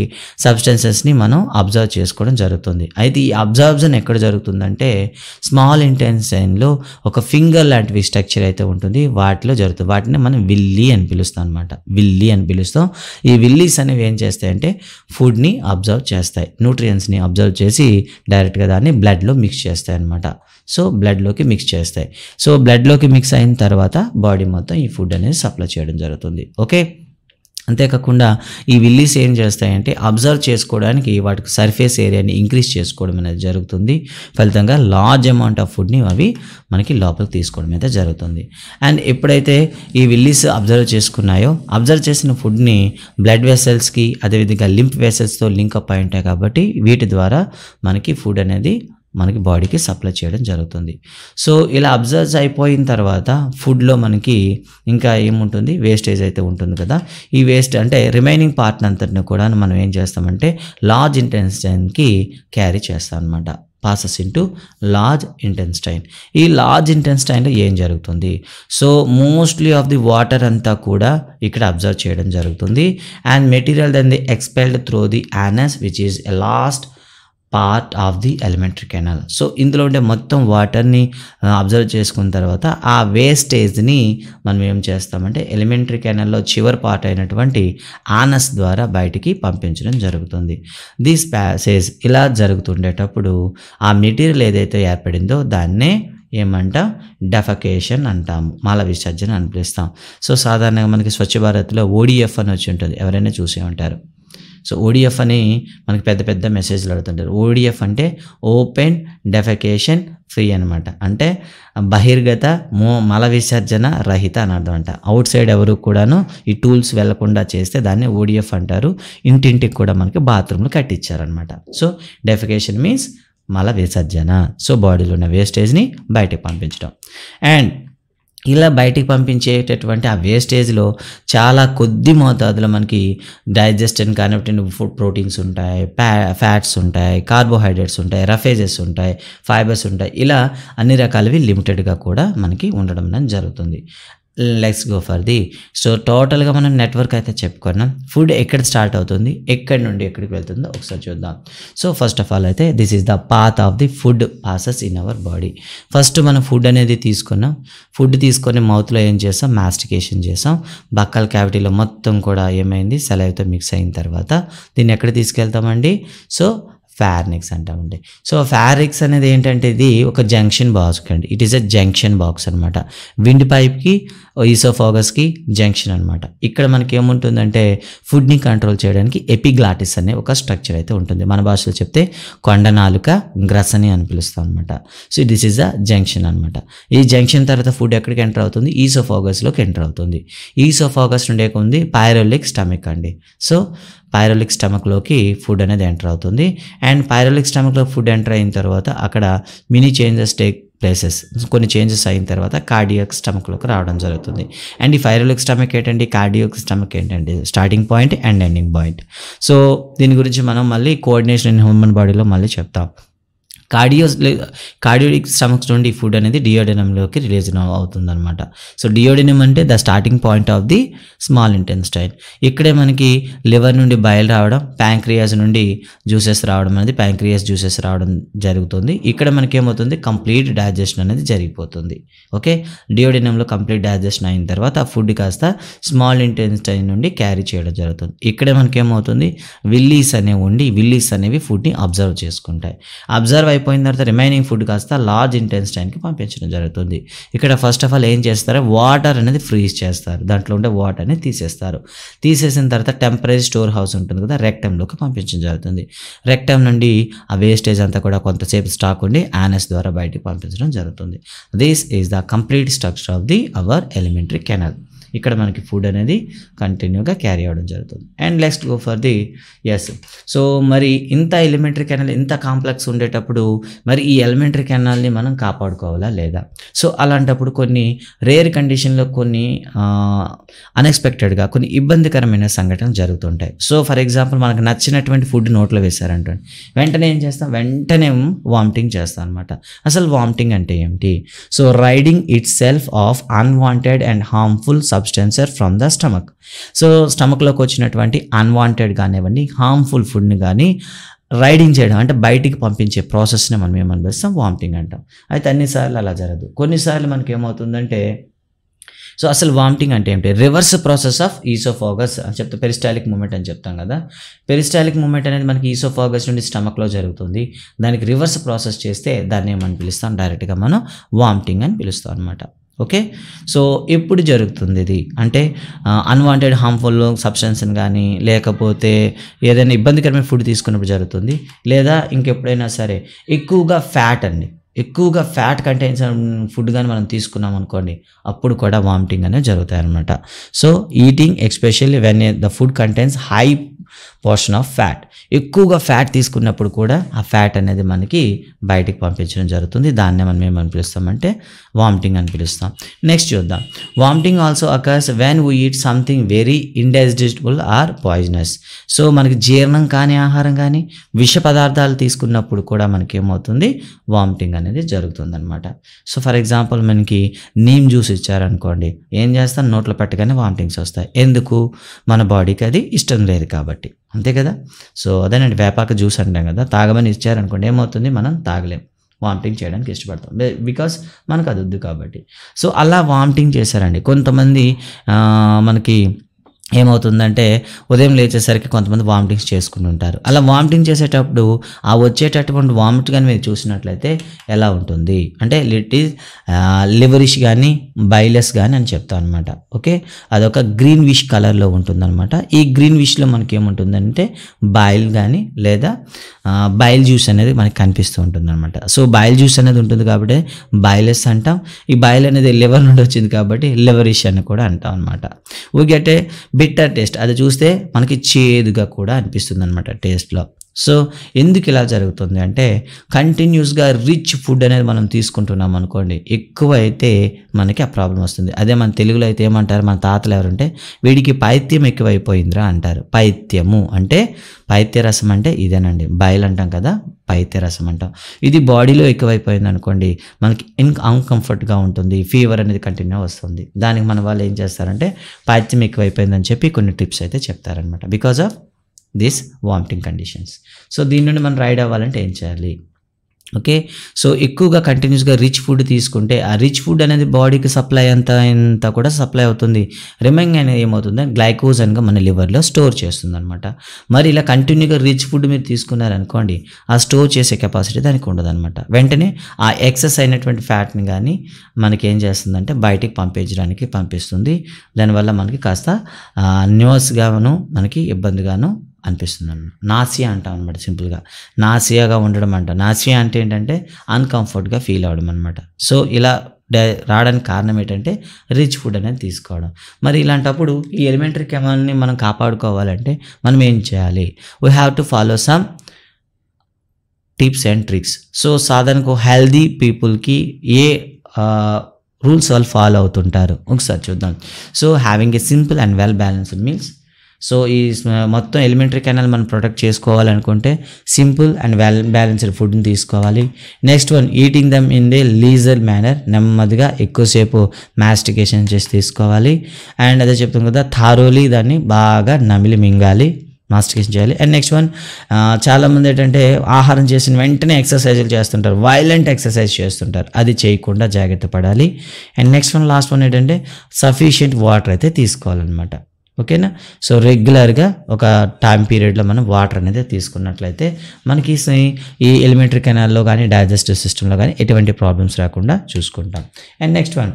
సబ్స్టెన్సెస్ని మనం అబ్జర్వ్ చేసుకోవడం జరుగుతుంది అయితే ఈ అబ్జర్బ్షన్ ఎక్కడ జరుగుతుందంటే స్మాల్ ఇంటెన్సైన్లో ఒక ఫింగర్ లాంటివి స్ట్రక్చర్ అయితే ఉంటుంది వాటిలో జరుగుతుంది వాటిని మనం విల్లీ అని పిలుస్తాం అనమాట విల్లీ అని పిలుస్తాం ఈ విల్లీస్ అనేవి ఏం చేస్తాయంటే ఫుడ్ని అబ్జర్వ్ అబ్జర్వ్ చేస్తాయి న్యూట్రియన్స్ని అబ్జర్వ్ చేసి డైరెక్ట్గా దాన్ని బ్లడ్లో మిక్స్ చేస్తాయి అనమాట సో బ్లడ్లోకి మిక్స్ చేస్తాయి సో బ్లడ్లోకి మిక్స్ అయిన తర్వాత బాడీ మొత్తం ఈ ఫుడ్ అనేది సప్లై చేయడం జరుగుతుంది ఓకే అంతేకాకుండా ఈ విల్లీస్ ఏం చేస్తాయంటే అబ్జర్వ్ చేసుకోవడానికి వాటికి సర్ఫేస్ ఏరియాని ఇంక్రీజ్ చేసుకోవడం అనేది జరుగుతుంది ఫలితంగా లార్జ్ అమౌంట్ ఆఫ్ ఫుడ్ని అవి మనకి లోపలికి తీసుకోవడం అయితే జరుగుతుంది అండ్ ఎప్పుడైతే ఈ విల్లీస్ అబ్జర్వ్ చేసుకున్నాయో అబ్జర్వ్ చేసిన ఫుడ్ని బ్లడ్ వెసల్స్కి అదేవిధంగా లింప్ వెసల్స్తో లింక్ అప్ అయి ఉంటాయి కాబట్టి వీటి ద్వారా మనకి ఫుడ్ అనేది మనకి బాడీకి సప్లై చేయడం జరుగుతుంది సో ఇలా అబ్జర్వ్ అయిపోయిన తర్వాత ఫుడ్లో మనకి ఇంకా ఏముంటుంది వేస్టేజ్ అయితే ఉంటుంది కదా ఈ వేస్ట్ అంటే రిమైనింగ్ పార్ట్ అంతటిని కూడా మనం ఏం చేస్తామంటే లార్జ్ ఇంటెన్స్టైన్కి క్యారీ చేస్తాం అనమాట పాసెస్ ఇంటూ లార్జ్ ఇంటెన్స్టైన్ ఈ లార్జ్ ఇంటెన్స్టైన్లో ఏం జరుగుతుంది so mostly of the water అంతా కూడా ఇక్కడ అబ్జర్వ్ చేయడం జరుగుతుంది and material then the expelled through the anus which is a last part of the elementary canal so ఇందులో ఉండే మొత్తం వాటర్ని అబ్జర్వ్ చేసుకున్న తర్వాత ఆ వేస్టేజ్ని మనం ఏం చేస్తామంటే ఎలిమెంటరీ కెనాల్లో చివరి పార్ట్ అయినటువంటి ఆనస్ ద్వారా బయటికి పంపించడం జరుగుతుంది దిస్ ప్యాసేజ్ ఇలా జరుగుతుండేటప్పుడు ఆ మెటీరియల్ ఏదైతే ఏర్పడిందో దాన్నే ఏమంట డెఫకేషన్ అంటాము మల విసర్జన అని పిలుస్తాం సో సాధారణంగా మనకి స్వచ్ఛ భారత్లో ఓడిఎఫ్ అని వచ్చి ఉంటుంది ఎవరైనా చూసే ఉంటారు సో ఓడిఎఫ్ అని మనకి పెద్ద పెద్ద మెసేజ్లు అడుగుతుంటారు ఓడిఎఫ్ అంటే ఓపెన్ డెఫెకేషన్ ఫ్రీ అనమాట అంటే బహిర్గత మో మల విసర్జన రహిత అని అర్థం అంట అవుట్ సైడ్ ఎవరు కూడాను ఈ టూల్స్ వెళ్లకుండా చేస్తే దాన్ని ఓడిఎఫ్ అంటారు ఇంటింటికి కూడా మనకి బాత్రూమ్లు కట్టించారనమాట సో డెఫికేషన్ మీన్స్ మల విసర్జన సో బాడీలో ఉన్న వేస్టేజ్ని బయటకు పంపించడం అండ్ ఇలా బయటికి పంపించేటటువంటి ఆ వేస్టేజ్లో చాలా కొద్ది మోతాదులో మనకి డైజెస్టన్ కానివ్వండి ఫుడ్ ప్రోటీన్స్ ఉంటాయి ఫ్యాట్స్ ఉంటాయి కార్బోహైడ్రేట్స్ ఉంటాయి రఫేజెస్ ఉంటాయి ఫైబర్స్ ఉంటాయి ఇలా అన్ని రకాలవి లిమిటెడ్గా కూడా మనకి ఉండడం జరుగుతుంది let's go for the so టోటల్గా మనం నెట్వర్క్ అయితే చెప్పుకున్నాం ఫుడ్ ఎక్కడ స్టార్ట్ అవుతుంది ఎక్కడి నుండి ఎక్కడికి వెళ్తుందో ఒకసారి చూద్దాం సో ఫస్ట్ ఆఫ్ ఆల్ అయితే this is the path of the food passes in our body first మనం ఫుడ్ అనేది తీసుకున్నాం ఫుడ్ తీసుకొని మౌత్లో ఏం చేస్తాం మాస్టికేషన్ చేసాం బక్కల క్యావిటీలో మొత్తం కూడా ఏమైంది సెలవుతో మిక్స్ అయిన తర్వాత దీన్ని ఎక్కడ తీసుకెళ్తామండి సో ఫ్యారనిక్స్ అంటామండి సో ఫ్యారిక్స్ అనేది ఏంటంటే ఇది ఒక జంక్షన్ బాక్స్ అండి it is a junction box అనమాట విండ్ పైప్కి ఈసోఫోగస్కి జంక్షన్ అనమాట ఇక్కడ మనకి ఏముంటుందంటే ఫుడ్ని కంట్రోల్ చేయడానికి ఎపిగ్లాటిస్ అనే ఒక స్ట్రక్చర్ అయితే ఉంటుంది మన భాషలో చెప్తే కొండ నాలుక గ్రసని అని పిలుస్తాం అనమాట so this is a junction అనమాట ఈ జంక్షన్ తర్వాత ఫుడ్ ఎక్కడికి ఎంటర్ అవుతుంది ఈసోఫోగస్లోకి ఎంటర్ అవుతుంది ఈసోఫోగస్ నుండి ఉంది పైరోలిక్ స్టమిక్ అండి సో పైరలిక్ స్టమక్లోకి ఫుడ్ అనేది ఎంటర్ అవుతుంది అండ్ పైరలిక్ స్టమక్లో ఫుడ్ ఎంటర్ అయిన తర్వాత అక్కడ మినీ చేంజెస్ టేక్ ప్లేసెస్ కొన్ని చేంజెస్ అయిన తర్వాత కార్డియోక్ స్టమక్లోకి రావడం జరుగుతుంది అండ్ ఈ ఫైరోలిక్ స్టమక్ ఏంటండి కార్డియోక్ స్టమక్ ఏంటండి starting point and ending point so దీని గురించి మనం మళ్ళీ కోఆర్డినేషన్ ఇన్ హ్యూమన్ బాడీలో మళ్ళీ చెప్తాం కార్డియో కార్డియోడిక్ స్టమక్స్ నుండి ఫుడ్ అనేది డియోడెనంలోకి రిలీజ్ అనమాట సో డియోడెనం అంటే the starting point of the small intestine ఇక్కడే మనకి లివర్ నుండి బయలు రావడం ప్యాంక్రియాస్ నుండి జ్యూసెస్ రావడం అనేది ప్యాంక్రియాస్ జ్యూసెస్ రావడం జరుగుతుంది ఇక్కడ మనకి ఏమవుతుంది కంప్లీట్ డైజెషన్ అనేది జరిగిపోతుంది ఓకే డియోడెనంలో కంప్లీట్ డైజెషన్ అయిన తర్వాత ఆ ఫుడ్ కాస్త స్మాల్ ఇంటెన్స్టైన్ నుండి క్యారీ చేయడం జరుగుతుంది ఇక్కడే మనకేమవుతుంది విల్లీస్ అనేవి ఉండి విల్లీస్ అనేవి ఫుడ్ని అబ్జర్వ్ చేసుకుంటాయి అబ్జర్వ్ అయిపోయిన తర్వాత రిమైనింగ్ ఫుడ్ కాస్త లార్జ్ ఇంటెన్స్టైన్కి పంపించడం జరుగుతుంది ఇక్కడ ఫస్ట్ ఆఫ్ ఆల్ ఏం చేస్తారు వాటర్ అనేది ఫ్రీజ్ చేస్తారు దాంట్లో ఉండే వాటర్ అనేది తీసేస్తారు తీసేసిన తర్వాత టెంపరీ స్టోర్ హౌస్ ఉంటుంది కదా రెక్టంలోకి పంపించడం జరుగుతుంది రెక్టమ్ నుండి ఆ వేస్టేజ్ అంతా కూడా కొంతసేపు స్టాక్ ఉండి యానస్ ద్వారా బయటికి పంపించడం జరుగుతుంది this is the complete structure of the our elementary canal ఇక్కడ మనకి ఫుడ్ అనేది కంటిన్యూగా క్యారీ అవ్వడం జరుగుతుంది and next go for the ఎస్ సో మరి ఇంత ఎలిమెంటరీ కెనాల్ ఇంత కాంప్లెక్స్ ఉండేటప్పుడు మరి ఈ ఎలిమెంటరీ కెనాల్ని మనం కాపాడుకోవాలా లేదా సో అలాంటప్పుడు కొన్ని రేర్ కండిషన్లో కొన్ని అన్ఎక్స్పెక్టెడ్గా కొన్ని ఇబ్బందికరమైన సంఘటనలు జరుగుతుంటాయి సో ఫర్ ఎగ్జాంపుల్ మనకు నచ్చినటువంటి ఫుడ్ నోట్లో వేశారంటే వెంటనే ఏం చేస్తాం వెంటనే వామిటింగ్ చేస్తాం అనమాట అసలు వామిటింగ్ అంటే ఏమిటి so ridding itself of unwanted and harmful sub substances from the stomach so స్టమక్లోకి వచ్చినటువంటి అన్వాంటెడ్ కానివ్వండి హార్మ్ఫుల్ ఫుడ్ని కానీ రైడింగ్ చేయడం అంటే బయటికి పంపించే ప్రాసెస్ని మనం ఏమనిపిస్తాం వామిటింగ్ అంటాం అయితే అన్నిసార్లు అలా జరగదు కొన్నిసార్లు మనకి ఏమవుతుందంటే సో అసలు వామిటింగ్ అంటే ఏంటి రివర్స్ ప్రాసెస్ ఆఫ్ ఈసోఫాగస్ అని చెప్తే పెరిస్టాలిక్ మూమెంట్ అని చెప్తాం కదా పెరిస్టాలిక్ మూమెంట్ అనేది మనకి ఈసోఫాగస్ నుండి స్టమక్లో జరుగుతుంది దానికి రివర్స్ ప్రాసెస్ చేస్తే దాన్ని ఏమని పిలుస్తాం డైరెక్ట్గా మనం వామిటింగ్ అని పిలుస్తాం అనమాట ఓకే సో ఎప్పుడు జరుగుతుంది ఇది అంటే అన్వాంటెడ్ హార్మ్ఫుల్ సబ్స్టెన్స్ని కానీ లేకపోతే ఏదైనా ఇబ్బందికరమైన ఫుడ్ తీసుకున్నప్పుడు జరుగుతుంది లేదా ఇంకెప్పుడైనా సరే ఎక్కువగా ఫ్యాట్ అండి ఎక్కువగా ఫ్యాట్ కంటైన్స్ ఫుడ్ కానీ మనం తీసుకున్నాం అనుకోండి అప్పుడు కూడా వామిటింగ్ అనేది జరుగుతాయి అనమాట so eating especially when the food contains high portion of fat ఎక్కువగా ఫ్యాట్ తీసుకున్నప్పుడు కూడా ఆ ఫ్యాట్ అనేది మనకి బయటికి పంపించడం జరుగుతుంది దాన్నే మనం ఏమని పిలుస్తామంటే వామిటింగ్ అని పిలుస్తాం నెక్స్ట్ చూద్దాం vomiting also occurs when we eat something very indigestible or poisonous so మనకి జీర్ణం కాని ఆహారం కానీ విష పదార్థాలు తీసుకున్నప్పుడు కూడా మనకి ఏమవుతుంది వామిటింగ్ అనేది జరుగుతుంది అనమాట సో ఫర్ ఎగ్జాంపుల్ మనకి నీమ్ జ్యూస్ ఇచ్చారనుకోండి ఏం చేస్తాం నోట్లో పెట్టగానే వామిటింగ్స్ వస్తాయి ఎందుకు మన బాడీకి అది ఇష్టం లేదు కాబట్టి అంతే కదా సో అదేనండి వేపాక జ్యూస్ అంటాం కదా తాగమని ఇచ్చారనుకోండి ఏమవుతుంది మనం తాగలేం వామిటింగ్ చేయడానికి ఇష్టపడతాం బికాస్ మనకు అది వద్దు కాబట్టి సో అలా వామిటింగ్ చేశారండి కొంతమంది మనకి ఏమవుతుందంటే ఉదయం లేచేసరికి కొంతమంది వామిటింగ్స్ చేసుకుని ఉంటారు అలా వామిటింగ్ చేసేటప్పుడు ఆ వచ్చేటటువంటి వామిట్ కానీ మీరు చూసినట్లయితే ఎలా ఉంటుంది అంటే లిట్ ఈజ్ లివరిష్ కానీ బైలెస్ కానీ అని చెప్తాం అనమాట ఓకే అదొక గ్రీన్ విష్ కలర్లో ఉంటుందన్నమాట ఈ గ్రీన్ విష్లో మనకి ఏముంటుందంటే బాయిల్ కానీ లేదా బైల్ జ్యూస్ అనేది మనకి కనిపిస్తూ ఉంటుందన్నమాట సో బయల్ జ్యూస్ అనేది ఉంటుంది కాబట్టి బైలెస్ అంటాం ఈ బైల్ అనేది లివర్ నుండి వచ్చింది కాబట్టి లివరిష్ అని కూడా అంటాం అనమాట ఓకే అంటే బిట్టర్ టేస్ట్ అది చూస్తే మనకి చేదుగా కూడా అనిపిస్తుంది అనమాట టేస్ట్లో సో ఎందుకు ఇలా జరుగుతుంది అంటే కంటిన్యూస్గా రిచ్ ఫుడ్ అనేది మనం తీసుకుంటున్నాం అనుకోండి ఎక్కువ అయితే మనకి ఆ ప్రాబ్లం వస్తుంది అదే మన తెలుగులో అయితే ఏమంటారు మన తాతలు ఎవరుంటే వీడికి పైత్యం ఎక్కువైపోయిందిరా అంటారు పైత్యము అంటే పైత్య రసం అంటే ఇదేనండి బయలు అంటాం కదా పైత్య రసం అంటాం ఇది బాడీలో ఎక్కువైపోయింది అనుకోండి మనకి ఇన్ అన్కంఫర్ట్గా ఉంటుంది ఫీవర్ అనేది కంటిన్యూ వస్తుంది దానికి మన వాళ్ళు ఏం చేస్తారంటే పైత్యం ఎక్కువైపోయిందని చెప్పి కొన్ని టిప్స్ అయితే చెప్తారనమాట because of this vomiting conditions so దీని నుండి మనం రైడ్ అవ్వాలంటే ఏం చేయాలి ఓకే సో ఎక్కువగా కంటిన్యూస్గా రిచ్ ఫుడ్ తీసుకుంటే ఆ రిచ్ ఫుడ్ అనేది బాడీకి సప్లై అంత ఎంత కూడా సప్లై అవుతుంది రిమైనింగ్ అనేది ఏమవుతుంది గ్లైకోజన్గా మన లివర్లో స్టోర్ చేస్తుంది అనమాట మరి ఇలా కంటిన్యూగా రిచ్ ఫుడ్ మీరు తీసుకున్నారనుకోండి ఆ స్టోర్ చేసే కెపాసిటీ దానికి ఉండదనమాట వెంటనే ఆ ఎక్సెస్ అయినటువంటి ఫ్యాట్ని కానీ మనకి ఏం చేస్తుందంటే బయటికి పంపించడానికి పంపిస్తుంది దానివల్ల మనకి కాస్త న్యూస్గాను మనకి ఇబ్బందిగాను అనిపిస్తుంది అన్న నాసియా అంటాం అనమాట సింపుల్గా నాసియాగా ఉండడం అంట నాసియా అంటే ఏంటంటే అన్కంఫర్ట్గా ఫీల్ అవ్వడం అనమాట సో ఇలా డై రావడానికి కారణం ఏంటంటే రిచ్ ఫుడ్ అనేది తీసుకోవడం మరి ఇలాంటప్పుడు ఈ ఎలిమెంటరీ కెమల్ని మనం కాపాడుకోవాలంటే మనం ఏం చేయాలి we have to follow some tips and tricks so సాధారణకు హెల్దీ పీపుల్కి ఏ రూల్స్ వాళ్ళు ఫాలో అవుతుంటారు ఒకసారి చూద్దాం so having a simple and well balanced meals so ఈ మొత్తం ఎలిమెంటరీ కెనాల్ మనం ప్రొటెక్ట్ చేసుకోవాలనుకుంటే సింపుల్ అండ్ వ్యాల్ బ్యాలెన్స్డ్ ఫుడ్ని తీసుకోవాలి next one eating them in the leisure manner నెమ్మదిగా ఎక్కువసేపు మాస్టికేషన్ చేసి తీసుకోవాలి అండ్ అదే చెప్తాం కదా థారోలీ దాన్ని బాగా నమిలి మింగాలి మాస్టికేషన్ చేయాలి అండ్ నెక్స్ట్ వన్ చాలామంది ఏంటంటే ఆహారం చేసిన వెంటనే ఎక్సర్సైజులు చేస్తుంటారు వైలెంట్ ఎక్సర్సైజ్ చేస్తుంటారు అది చేయకుండా జాగ్రత్త పడాలి and next one last one ఏంటంటే సఫిషియంట్ వాటర్ అయితే తీసుకోవాలన్నమాట ఓకేనా సో రెగ్యులర్గా ఒక టైం పీరియడ్లో మనం వాటర్ అనేది తీసుకున్నట్లయితే మనకి ఈ ఎలిమెంటరీ కెనాల్లో కానీ డైజెస్టివ్ సిస్టంలో కానీ ఎటువంటి ప్రాబ్లమ్స్ రాకుండా చూసుకుంటాం and next one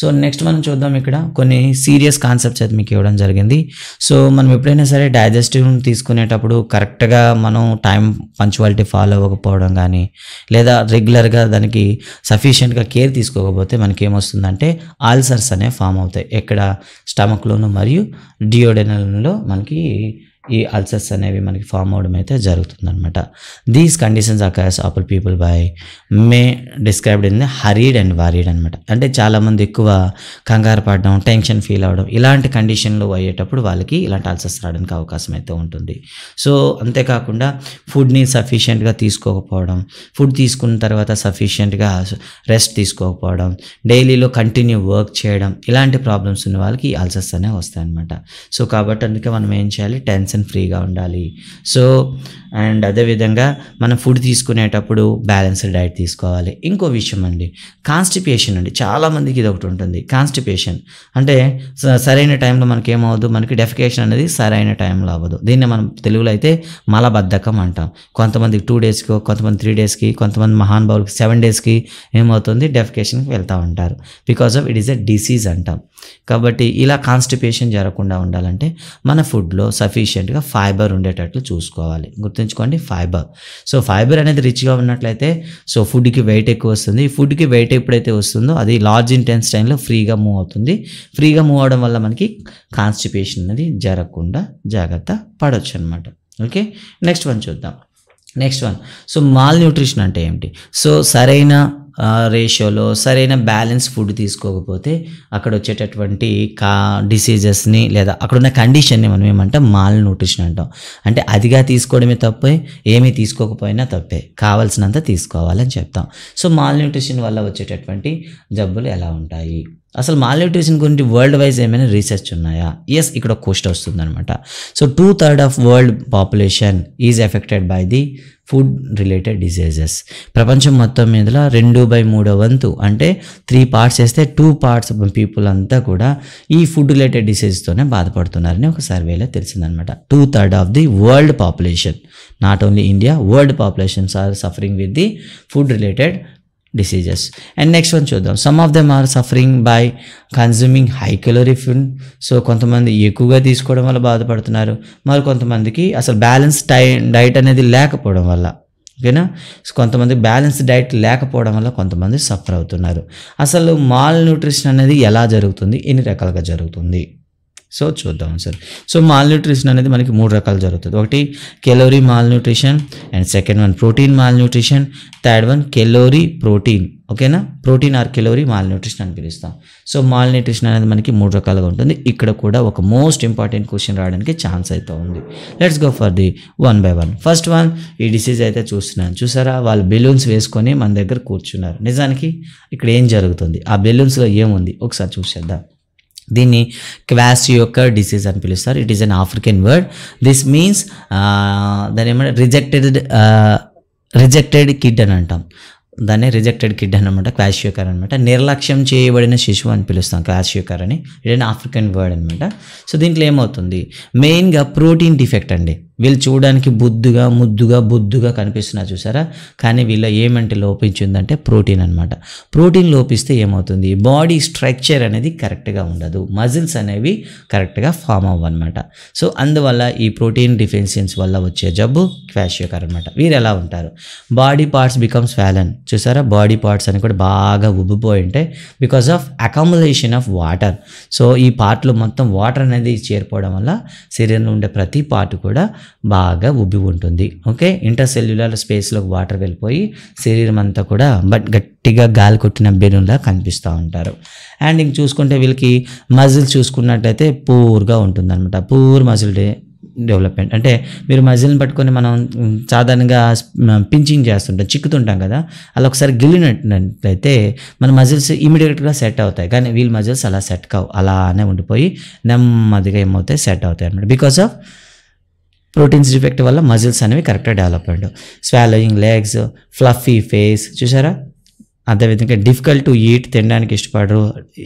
so next మనం చూద్దాం ఇక్కడ కొన్ని సీరియస్ కాన్సెప్ట్స్ అయితే మీకు ఇవ్వడం జరిగింది సో మనం ఎప్పుడైనా సరే డైజెస్టివ్ తీసుకునేటప్పుడు కరెక్ట్గా మనం టైం పంచువాలిటీ ఫాలో అవ్వకపోవడం కానీ లేదా రెగ్యులర్గా దానికి సఫిషియెంట్గా కేర్ తీసుకోకపోతే మనకి ఏమొస్తుందంటే ఆల్సర్స్ అనే ఫామ్ అవుతాయి ఎక్కడ స్టమక్లోను మరియు డియోడెనల్లో మనకి ఈ అల్సర్స్ అనేవి మనకి ఫామ్ అవడం అయితే జరుగుతుందనమాట these conditions occurs upper people by may described in hurried and worried అనమాట అంటే చాలామంది ఎక్కువ కంగారు పడడం టెన్షన్ ఫీల్ అవడం ఇలాంటి కండిషన్లు అయ్యేటప్పుడు వాళ్ళకి ఇలాంటి అల్సర్స్ రావడానికి అవకాశం అయితే ఉంటుంది సో అంతేకాకుండా ఫుడ్ని సఫిషియెంట్గా తీసుకోకపోవడం ఫుడ్ తీసుకున్న తర్వాత సఫిషియెంట్గా రెస్ట్ తీసుకోకపోవడం డైలీలో కంటిన్యూ వర్క్ చేయడం ఇలాంటి ప్రాబ్లమ్స్ ఉన్న వాళ్ళకి ఈ అల్సర్స్ అనేవి అనమాట సో కాబట్టి అందుకే మనం ఏం చేయాలి టెన్షన్ టెన్షన్ ఫ్రీగా ఉండాలి సో అండ్ అదేవిధంగా మనం ఫుడ్ తీసుకునేటప్పుడు బ్యాలెన్స్డ్ డైట్ తీసుకోవాలి ఇంకో విషయం అండి కాన్స్టిపేషన్ అండి చాలామందికి ఇది ఒకటి ఉంటుంది కాన్స్టిపేషన్ అంటే సరైన టైంలో మనకి ఏమవ్వదు మనకి డెఫికేషన్ అనేది సరైన టైంలో అవ్వదు దీన్ని మనం తెలుగులో అయితే మలబద్ధకం అంటాం కొంతమందికి టూ డేస్కి కొంతమంది త్రీ డేస్కి కొంతమంది మహానుభావులకి సెవెన్ డేస్కి ఏమవుతుంది డెఫికేషన్కి వెళ్తూ ఉంటారు because of it is a disease అంటాం కాబట్టి ఇలా కాన్స్టిపేషన్ జరగకుండా ఉండాలంటే మన ఫుడ్లో సఫిషియెంట్గా ఫైబర్ ఉండేటట్లు చూసుకోవాలి గుర్తుంచుకోండి ఫైబర్ సో ఫైబర్ అనేది రిచ్గా ఉన్నట్లయితే సో ఫుడ్కి వెయిట్ ఎక్కువ వస్తుంది ఫుడ్కి వెయిట్ ఎప్పుడైతే వస్తుందో అది లార్జ్ ఇంటెన్స్ టైంలో ఫ్రీగా మూవ్ అవుతుంది ఫ్రీగా మూవ్ అవడం వల్ల మనకి కాన్స్టిపేషన్ అనేది జరగకుండా జాగ్రత్త పడవచ్చు అనమాట ఓకే నెక్స్ట్ వన్ చూద్దాం next one so malnutrition అంటే ఏమిటి సో సరైన రేషియోలో సరైన బ్యాలెన్స్ ఫుడ్ తీసుకోకపోతే అక్కడ వచ్చేటటువంటి కా డిసీజెస్ని లేదా అక్కడున్న కండిషన్ని మనం ఏమంటాం మాల్ న్యూట్రిషన్ అంటాం అంటే అదిగా తీసుకోవడమే తప్పే ఏమీ తీసుకోకపోయినా తప్పే కావాల్సినంత తీసుకోవాలని చెప్తాం సో మాల్ న్యూట్రిషన్ వల్ల వచ్చేటటువంటి జబ్బులు ఎలా ఉంటాయి అసలు మాల్న్యూట్రిషన్ గురించి వరల్డ్ వైజ్ ఏమైనా రీసెర్చ్ ఉన్నాయా ఎస్ ఇక్కడ ఒక క్వశ్చన్ వస్తుందనమాట so two third of world population is affected by the food related diseases ప్రపంచం మొత్తం మీదలా రెండు బై మూడో వంతు అంటే త్రీ పార్ట్స్ వేస్తే టూ పార్ట్స్ పీపుల్ అంతా కూడా ఈ ఫుడ్ రిలేటెడ్ డిసీజెస్తోనే బాధపడుతున్నారని ఒక సర్వేలో తెలిసిందనమాట two third of the world population not only India world populations are suffering with the food related diseases and next one చూద్దాం some of them are suffering by consuming high calorie food so కొంతమంది ఎక్కువగా తీసుకోవడం వల్ల బాధపడుతున్నారు మరి కొంతమందికి అసలు balance టై diet అనేది లేకపోవడం వల్ల ఓకేనా కొంతమంది బ్యాలెన్స్ డైట్ లేకపోవడం వల్ల కొంతమంది సఫర్ అవుతున్నారు అసలు మాల్ న్యూట్రిషన్ అనేది ఎలా జరుగుతుంది ఎన్ని రకాలుగా జరుగుతుంది సో చూద్దాం సార్ సో మాల్ న్యూట్రిషన్ అనేది మనకి మూడు రకాలు జరుగుతుంది ఒకటి calorie malnutrition and second one protein malnutrition third one calorie protein ఓకేనా protein or calorie malnutrition అని పిలుస్తాం సో మాల్ న్యూట్రిషన్ అనేది మనకి మూడు రకాలుగా ఉంటుంది ఇక్కడ కూడా ఒక మోస్ట్ ఇంపార్టెంట్ క్వశ్చన్ రావడానికి ఛాన్స్ అయితే ఉంది let's go for the one by one first one ఈ డిసీజ్ అయితే చూస్తున్నాను చూసారా వాళ్ళు బెలూన్స్ వేసుకొని మన దగ్గర కూర్చున్నారు నిజానికి ఇక్కడ ఏం జరుగుతుంది ఆ బెలూన్స్లో ఏముంది ఒకసారి చూసేద్దాం దీన్ని క్వాస్ యొక్క డిసీజ్ అని పిలుస్తారు it is an African word this means దాని ఏమంటే రిజెక్టెడ్ రిజెక్టెడ్ కిడ్ అని అంటాం దాన్ని రిజెక్టెడ్ కిడ్ అనమాట క్వాషియోకర్ అనమాట నిర్లక్ష్యం చేయబడిన శిశువు అని పిలుస్తాం క్వాషియోకర్ అని ఇదైనా ఆఫ్రికన్ వర్డ్ అనమాట సో దీంట్లో ఏమవుతుంది మెయిన్గా ప్రోటీన్ డిఫెక్ట్ అండి వీళ్ళు చూడడానికి బుద్ధుగా ముద్దుగా బుద్ధుగా కనిపిస్తున్నారు చూసారా కానీ వీళ్ళ ఏమంటే లోపించిందంటే ప్రోటీన్ అనమాట ప్రోటీన్ లోపిస్తే ఏమవుతుంది బాడీ స్ట్రక్చర్ అనేది కరెక్ట్గా ఉండదు మజిల్స్ అనేవి కరెక్ట్గా ఫామ్ అవ్వనమాట సో అందువల్ల ఈ ప్రోటీన్ డిఫెన్సియన్స్ వల్ల వచ్చే జబ్బు క్వాషియోకర్ అనమాట వీరు ఎలా ఉంటారు బాడీ పార్ట్స్ బికమ్స్ ఫ్యాలన్ చూసారా బాడీ పార్ట్స్ అని కూడా బాగా ఉబ్బిపోయి ఉంటాయి because of accommodation of water so ఈ పార్ట్లో మొత్తం వాటర్ అనేది చేరిపోవడం వల్ల శరీరంలో ఉండే ప్రతి పార్ట్ కూడా బాగా ఉబ్బి ఉంటుంది ఓకే ఇంటర్సెల్యులర్ స్పేస్లోకి వాటర్ వెళ్ళిపోయి శరీరం అంతా కూడా బట్ గట్టిగా గాలి కొట్టిన బెలూన్లా కనిపిస్తూ ఉంటారు అండ్ ఇంక చూసుకుంటే వీళ్ళకి మజిల్ చూసుకున్నట్టయితే పూర్గా అనమాట పూర్ మజిల్ డెవలప్మెంట్ అంటే మీరు మజిల్ని పట్టుకొని మనం సాధారణంగా పించింగ్ చేస్తుంటాం చిక్కుతుంటాం కదా అలా ఒకసారి గిల్లినట్లయితే మన మజిల్స్ ఇమీడియట్గా సెట్ అవుతాయి కానీ వీళ్ళ మజిల్స్ అలా సెట్ కావు అలానే ఉండిపోయి నెమ్మదిగా ఏమవుతాయి సెట్ అవుతాయి అనమాట బికాస్ ఆఫ్ ప్రోటీన్స్ డిఫెక్ట్ వల్ల మజిల్స్ అనేవి కరెక్ట్గా డెవలప్ అయ్యాడు స్వాలోయింగ్ లెగ్స్ ఫ్లఫీ ఫేస్ చూసారా అదేవిధంగా డిఫికల్ట్ టు ఈట్ తినడానికి ఇష్టపడరు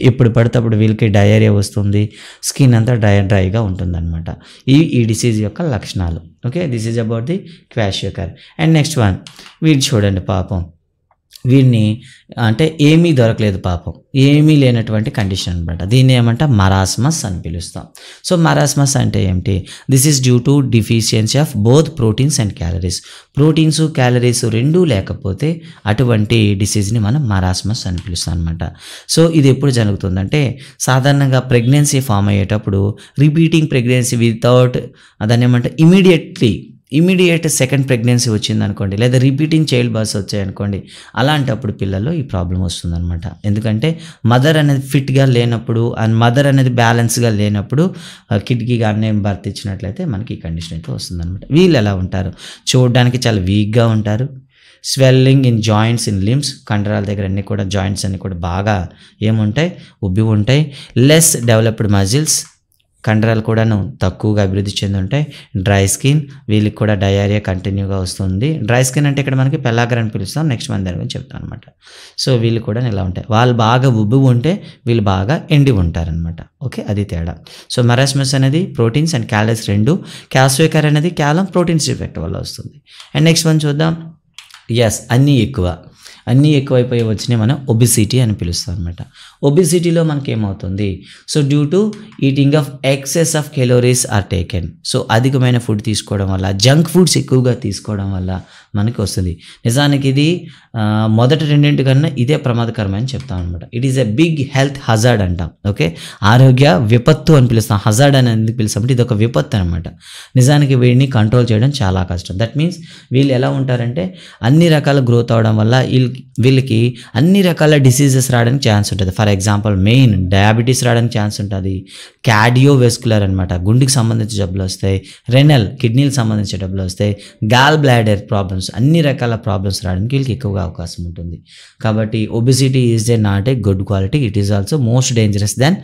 ఎప్పుడు పడితే అప్పుడు వీళ్ళకి డయేరియా వస్తుంది స్కిన్ అంతా డ్రై డ్రైగా అనమాట ఈ ఈ డిసీజ్ యొక్క లక్షణాలు okay this is about the kwashiorkor and next one వీడు చూడండి పాపం వీడిని అంటే ఏమీ దొరకలేదు పాపం ఏమీ లేనటువంటి కండిషన్ అనమాట దీన్ని ఏమంట మరాస్మస్ అని పిలుస్తాం సో మరాస్మస్ అంటే ఏమిటి this is due to deficiency of both proteins and calories proteins calories రెండూ లేకపోతే అటువంటి డిసీజ్ని మనం మరాస్మస్ అని పిలుస్తాం అనమాట సో ఇది ఎప్పుడు జరుగుతుందంటే సాధారణంగా ప్రెగ్నెన్సీ ఫామ్ అయ్యేటప్పుడు రిపీటింగ్ ప్రెగ్నెన్సీ వితౌట్ దాన్ని ఏమంటే ఇమీడియట్లీ ఇమీడియట్ సెకండ్ ప్రెగ్నెన్సీ వచ్చింది అనుకోండి లేదా రిపీటింగ్ చైల్డ్ బర్త్స్ వచ్చాయనుకోండి అలాంటప్పుడు పిల్లల్లో ఈ ప్రాబ్లం వస్తుందన్నమాట ఎందుకంటే మదర్ అనేది ఫిట్గా లేనప్పుడు అండ్ మదర్ అనేది బ్యాలెన్స్గా లేనప్పుడు కిడ్కి కానీ బర్త్ ఇచ్చినట్లయితే మనకి ఈ కండిషన్ అయితే వస్తుందన్నమాట వీళ్ళు ఎలా ఉంటారు చూడడానికి చాలా వీక్గా ఉంటారు swelling in joints in limbs కండరాల దగ్గర అన్నీ కూడా జాయింట్స్ అన్నీ కూడా బాగా ఏముంటాయి ఉబ్బి ఉంటాయి లెస్ డెవలప్డ్ మజిల్స్ కండరాలు కూడాను తక్కువగా అభివృద్ధి ఉంటాయి డ్రై స్కిన్ వీళ్ళకి కూడా డయారియా కంటిన్యూగా వస్తుంది డ్రై స్కిన్ అంటే ఇక్కడ మనకి పెలాగర్ అని పిలుస్తాం నెక్స్ట్ మంత్ దాని గురించి చెప్తాం అనమాట సో వీళ్ళు కూడా ఇలా ఉంటాయి వాళ్ళు బాగా ఉబ్బు ఉంటే వీళ్ళు బాగా ఎండి ఉంటారనమాట ఓకే అది తేడా సో మరాస్మస్ అనేది ప్రోటీన్స్ అండ్ క్యాలరీస్ రెండు క్యాస్వేకర్ అనేది కేవలం ప్రోటీన్స్ ఎఫెక్ట్ వల్ల వస్తుంది అండ్ నెక్స్ట్ మంత్ చూద్దాం ఎస్ అన్నీ ఎక్కువ అన్నీ ఎక్కువైపోయి వచ్చినాయి మనం ఒబిసిటీ అని పిలుస్తాం అనమాట ఒబిసిటీలో మనకి ఏమవుతుంది so due to eating of excess of calories are taken so అధికమైన ఫుడ్ తీసుకోవడం వల్ల జంక్ ఫుడ్స్ ఎక్కువగా తీసుకోవడం వల్ల మనకి వస్తుంది నిజానికి ఇది మొదటి రెండింటి కన్నా ఇదే ప్రమాదకరం అని చెప్తాం అనమాట it is a big health hazard అంటాం ఓకే ఆరోగ్య విపత్తు అని పిలుస్తాం హజార్డ్ అని ఎందుకు పిలుస్తామంటే ఇది ఒక విపత్తు అనమాట నిజానికి వీడిని కంట్రోల్ చేయడం చాలా కష్టం దట్ మీన్స్ వీళ్ళు ఎలా ఉంటారంటే అన్ని రకాల గ్రోత్ అవడం వల్ల వీళ్ళకి అన్ని రకాల డిసీజెస్ రావడానికి ఛాన్స్ ఉంటుంది ఫర్ ఎగ్జాంపుల్ మెయిన్ డయాబెటీస్ రావడానికి ఛాన్స్ ఉంటుంది క్యాడియో వెస్కులర్ అనమాట గుండెకి సంబంధించిన జబ్బులు వస్తాయి రెనల్ కిడ్నీలకు సంబంధించిన జబ్బులు వస్తాయి గాల్ బ్లాడర్ ప్రాబ్లమ్స్ ప్రాబ్లమ్స్ అన్ని రకాల ప్రాబ్లమ్స్ రావడానికి వీళ్ళకి ఎక్కువగా అవకాశం ఉంటుంది కాబట్టి obesity is a not a good quality it is also most dangerous than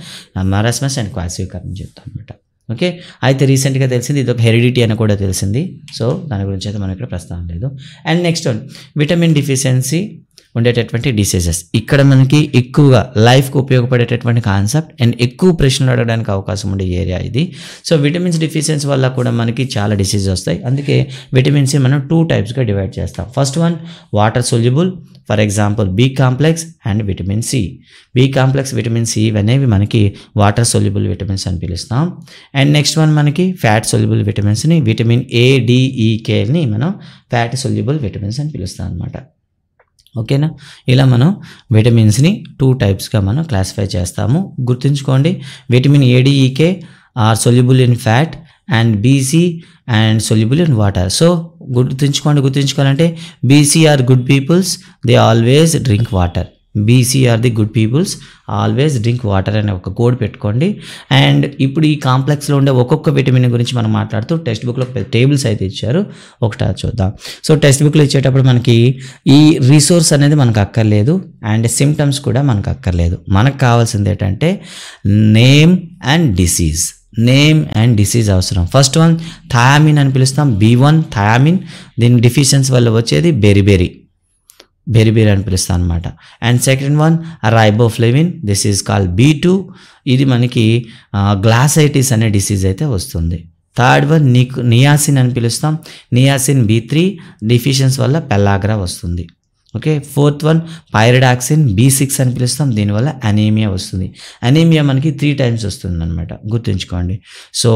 marasmus and క్వాసిఫికర్ని చెప్తాం అనమాట ఓకే అయితే రీసెంట్గా తెలిసింది ఇది ఒక హెరిడిటీ అని కూడా తెలిసింది సో దాని గురించి అయితే మనం ఇక్కడ ప్రస్తావన లేదు and next one vitamin deficiency ఉండేటటువంటి డిసీజెస్ ఇక్కడ మనకి ఎక్కువగా లైఫ్కి ఉపయోగపడేటటువంటి కాన్సెప్ట్ అండ్ ఎక్కువ ప్రశ్నలు అడగడానికి అవకాశం ఉండే ఏరియా ఇది సో విటమిన్స్ డిఫిషియన్స్ వల్ల కూడా మనకి చాలా డిసీజ్ వస్తాయి అందుకే విటమిన్స్ మనం టూ టైప్స్గా డివైడ్ చేస్తాం first one water soluble for example B complex and vitamin C B complex vitamin C అనేవి మనకి వాటర్ సొల్యుబుల్ విటమిన్స్ అని పిలుస్తాం అండ్ నెక్స్ట్ వన్ మనకి ఫ్యాట్ సొల్యుబుల్ విటమిన్స్ని విటమిన్ ఏడిఈకేని మనం ఫ్యాట్ సొల్యుబుల్ విటమిన్స్ అని పిలుస్తాం అనమాట ఓకేనా ఇలా మనం విటమిన్స్ని టూ టైప్స్గా మనం క్లాసిఫై చేస్తాము గుర్తుంచుకోండి vitamin A D E K are soluble in fat and B C and soluble in water so గుర్తుంచుకోండి గుర్తుంచుకోవాలంటే B C are good peoples they always drink water B C are the good peoples always drink water అనే ఒక code పెట్టుకోండి and ఇప్పుడు ఈ కాంప్లెక్స్లో ఉండే ఒక్కొక్క విటమిన్ గురించి మనం మాట్లాడుతూ టెక్స్ట్ బుక్లో టేబుల్స్ అయితే ఇచ్చారు ఒకట చూద్దాం సో టెక్స్ట్ బుక్లో ఇచ్చేటప్పుడు మనకి ఈ రిసోర్స్ అనేది మనకు అక్కర్లేదు అండ్ సిమ్టమ్స్ కూడా మనకు అక్కర్లేదు మనకు కావాల్సింది ఏంటంటే name and disease name and disease అవసరం ఫస్ట్ వన్ థయామిన్ అని పిలుస్తాం బీ వన్ థయామిన్ దీని డిఫిషియన్స్ వల్ల వచ్చేది బెరిబెరీ బెరిబెరి అని పిలుస్తాం అనమాట and second one riboflavin this is call B two ఇది మనకి గ్లాసైటిస్ అనే డిసీజ్ అయితే వస్తుంది థర్డ్ వన్ నియాసిన్ అని పిలుస్తాం నియాసిన్ బీ త్రీ డిఫిషియన్స్ వల్ల పెల్లాగ్రా వస్తుంది okay fourth one pyridoxine B six అని పిలుస్తాం దీనివల్ల అనీమియా వస్తుంది అనీమియా మనకి త్రీ టైమ్స్ వస్తుంది అనమాట గుర్తుంచుకోండి సో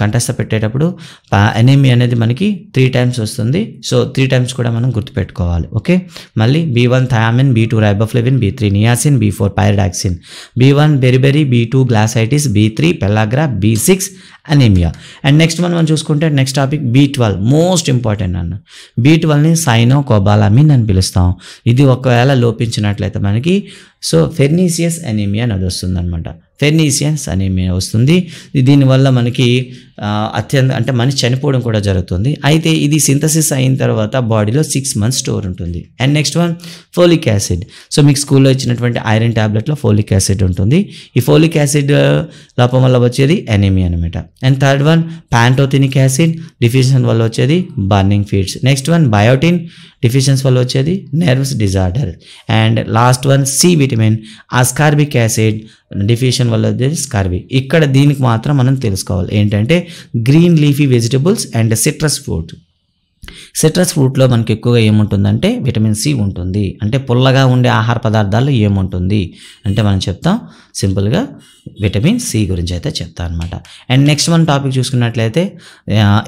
కంటస్థ పెట్టేటప్పుడు అనీమియా అనేది మనకి త్రీ టైమ్స్ వస్తుంది సో త్రీ టైమ్స్ కూడా మనం గుర్తుపెట్టుకోవాలి ఓకే మళ్ళీ B one thiamine B two riboflavin B three niacin B four pyridoxine B one beriberi B two glossitis B three pellagra B six anaemia and next one మనం చూసుకుంటే next topic B twelve most important అన్న B ట్వెల్వ్ని cyanocobalamin అని పిలుస్తాం ఇది ఒకవేళ లోపించినట్లయితే మనకి so ఫెర్నీసియస్ anaemia అనేది వస్తుంది అనమాట ఫెర్నీసియన్స్ అని వస్తుంది దీనివల్ల మనకి అత్యంత అంటే మనిషి చనిపోవడం కూడా జరుగుతుంది అయితే ఇది సింథసిస్ అయిన తర్వాత బాడీలో సిక్స్ మంత్స్ స్టోర్ ఉంటుంది and next one folic acid so మీకు స్కూల్లో ఇచ్చినటువంటి ఐరన్ ట్యాబ్లెట్లో ఫోలిక్ యాసిడ్ ఉంటుంది ఈ ఫోలిక్ యాసిడ్ లోపం వల్ల వచ్చేది ఎనిమియా అనమాట and third one pantothenic acid diffusion వల్ల వచ్చేది burning feeds next one biotin deficiency వల్ల వచ్చేది nerves disorder and last one C vitamin ascorbic acid deficiency వల్ల వచ్చేది స్కార్బిక్ ఇక్కడ దీనికి మాత్రం మనం తెలుసుకోవాలి ఏంటంటే green leafy vegetables and citrus fruit citrus ఫ్రూట్లో మనకి ఎక్కువగా ఏముంటుందంటే విటమిన్ సి ఉంటుంది అంటే పుల్లగా ఉండే ఆహార పదార్థాల్లో ఏముంటుంది అంటే మనం చెప్తాం సింపుల్గా విటమిన్ సి గురించి అయితే చెప్తా అనమాట అండ్ నెక్స్ట్ వన్ టాపిక్ చూసుకున్నట్లయితే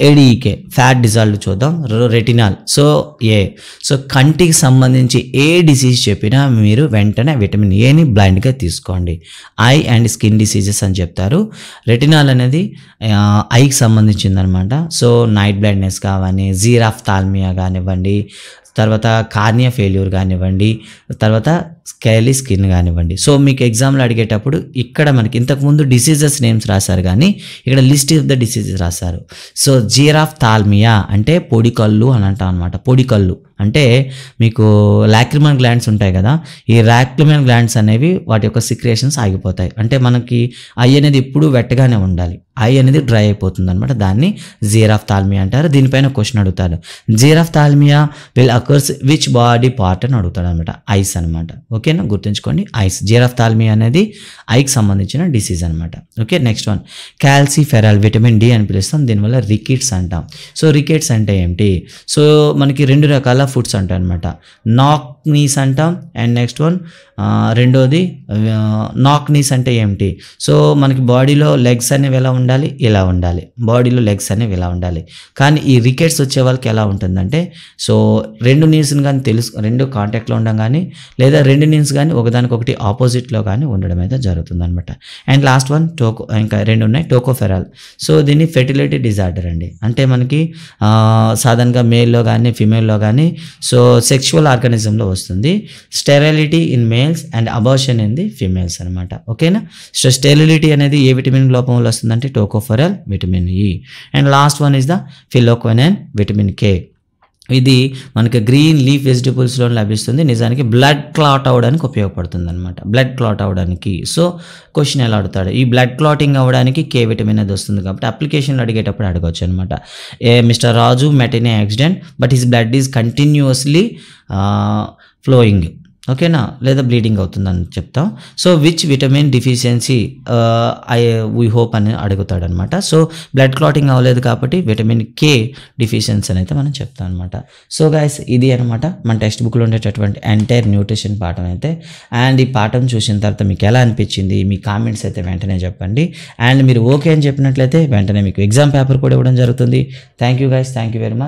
ఏడీకే e ఫ్యాట్ డిజాల్వ్ చూద్దాం రెటినాల్ సో ఏ సో కంటికి సంబంధించి ఏ డిసీజ్ చెప్పినా మీరు వెంటనే విటమిన్ ఏని బ్లైండ్గా తీసుకోండి ఐ అండ్ స్కిన్ డిసీజెస్ అని చెప్తారు రెటినాల్ అనేది ఐకి సంబంధించిందనమాట సో నైట్ బ్లైండ్నెస్ కావని జీరాఫ్ తాల్మియా కానివ్వండి తర్వాత కార్నియా ఫెయిల్యూర్ కానివ్వండి తర్వాత స్కేలీ స్కిన్ కానివ్వండి సో మీకు ఎగ్జామ్లో అడిగేటప్పుడు ఇక్కడ మనకి ఇంతకుముందు డిసీజెస్ నేమ్స్ రాశారు కానీ ఇక్కడ లిస్ట్ ఆఫ్ ద డిసీజెస్ రాశారు సో జీరాఫ్ థాల్మియా అంటే పొడికల్లు అని అంటాం అనమాట పొడికల్లు అంటే మీకు లాక్రిమన్ గ్లాండ్స్ ఉంటాయి కదా ఈ లాక్రిమన్ గ్లాండ్స్ అనేవి వాటి యొక్క సిక్రియేషన్స్ ఆగిపోతాయి అంటే మనకి ఐ అనేది ఎప్పుడూ వెట్టగానే ఉండాలి ఐ అనేది డ్రై అయిపోతుంది అనమాట దాన్ని జీరాఫ్ తాల్మియా అంటారు దీనిపైన క్వశ్చన్ అడుగుతారు xerophthalmia will occurs which body part అని అడుగుతాడు అనమాట ఐస్ అనమాట ఓకేనా గుర్తుంచుకోండి ఐస్ జీరాఫ్ తాల్మియా అనేది ఐకి సంబంధించిన డిసీజ్ అనమాట okay next one calciferol vitamin D అని పిలుస్తాం దీనివల్ల రికెట్స్ అంటాం సో రికెట్స్ అంటే ఏంటి సో మనకి రెండు రకాల ఆఫ్ ఫుడ్స్ అంటాయి అనమాట నాక్నీస్ అంటాం అండ్ నెక్స్ట్ వన్ రెండోది నాక్ నీస్ అంటే ఏమిటి సో మనకి బాడీలో లెగ్స్ అనేవి ఎలా ఉండాలి ఇలా ఉండాలి బాడీలో లెగ్స్ అనేవి ఇలా ఉండాలి కానీ ఈ రికెట్స్ వచ్చే వాళ్ళకి ఎలా ఉంటుందంటే సో రెండు నీస్ని కానీ తెలుసు రెండు కాంటాక్ట్లో ఉండడం కానీ లేదా రెండు నీస్ కానీ ఒకదానికొకటి ఆపోజిట్లో కానీ ఉండడం అయితే జరుగుతుంది అనమాట అండ్ లాస్ట్ వన్ టోకో ఇంకా రెండు ఉన్నాయి టోకోఫెరాల్ సో దీన్ని ఫెర్టిలిటీ డిజార్డర్ అండి అంటే మనకి సాధారణంగా మేల్లో కానీ ఫిమేల్లో కానీ సో సెక్షువల్ ఆర్గానిజంలో వస్తుంది sterility in male males and abortion in the females అనమాట ఓకేనా సో స్టెరిలిటీ అనేది ఏ విటమిన్ లోపంలో వస్తుందంటే tocopherol vitamin E and last one is the phylloquinone and vitamin K ఇది మనకి గ్రీన్ లీఫ్ వెజిటబుల్స్లో లభిస్తుంది నిజానికి బ్లడ్ క్లాట్ అవ్వడానికి ఉపయోగపడుతుంది అనమాట బ్లడ్ క్లాట్ అవ్వడానికి సో క్వశ్చన్ ఎలా అడుగుతాడు ఈ బ్లడ్ క్లాటింగ్ అవ్వడానికి కే విటమిన్ అది వస్తుంది కాబట్టి అప్లికేషన్లు అడిగేటప్పుడు అడగవచ్చు అనమాట a mister Raju met accident but his blood is continuously flowing ఓకేనా లేదా బ్లీడింగ్ అవుతుందని చెప్తాం so which vitamin deficiency I we hope అని అడుగుతాడనమాట సో బ్లడ్ క్లాటింగ్ అవ్వలేదు కాబట్టి విటమిన్ కే డిఫిషియన్సీ అని అయితే మనం చెప్తాం అనమాట సో గైస్ ఇది అనమాట మన టెక్స్ట్ బుక్లో ఉండేటటువంటి ఎంటైర్ న్యూట్రిషన్ పాఠం అయితే అండ్ ఈ పాఠం చూసిన తర్వాత మీకు ఎలా అనిపించింది మీ కామెంట్స్ అయితే వెంటనే చెప్పండి అండ్ మీరు ఓకే అని చెప్పినట్లయితే వెంటనే మీకు ఎగ్జామ్ పేపర్ కూడా ఇవ్వడం జరుగుతుంది thank you guys thank you very much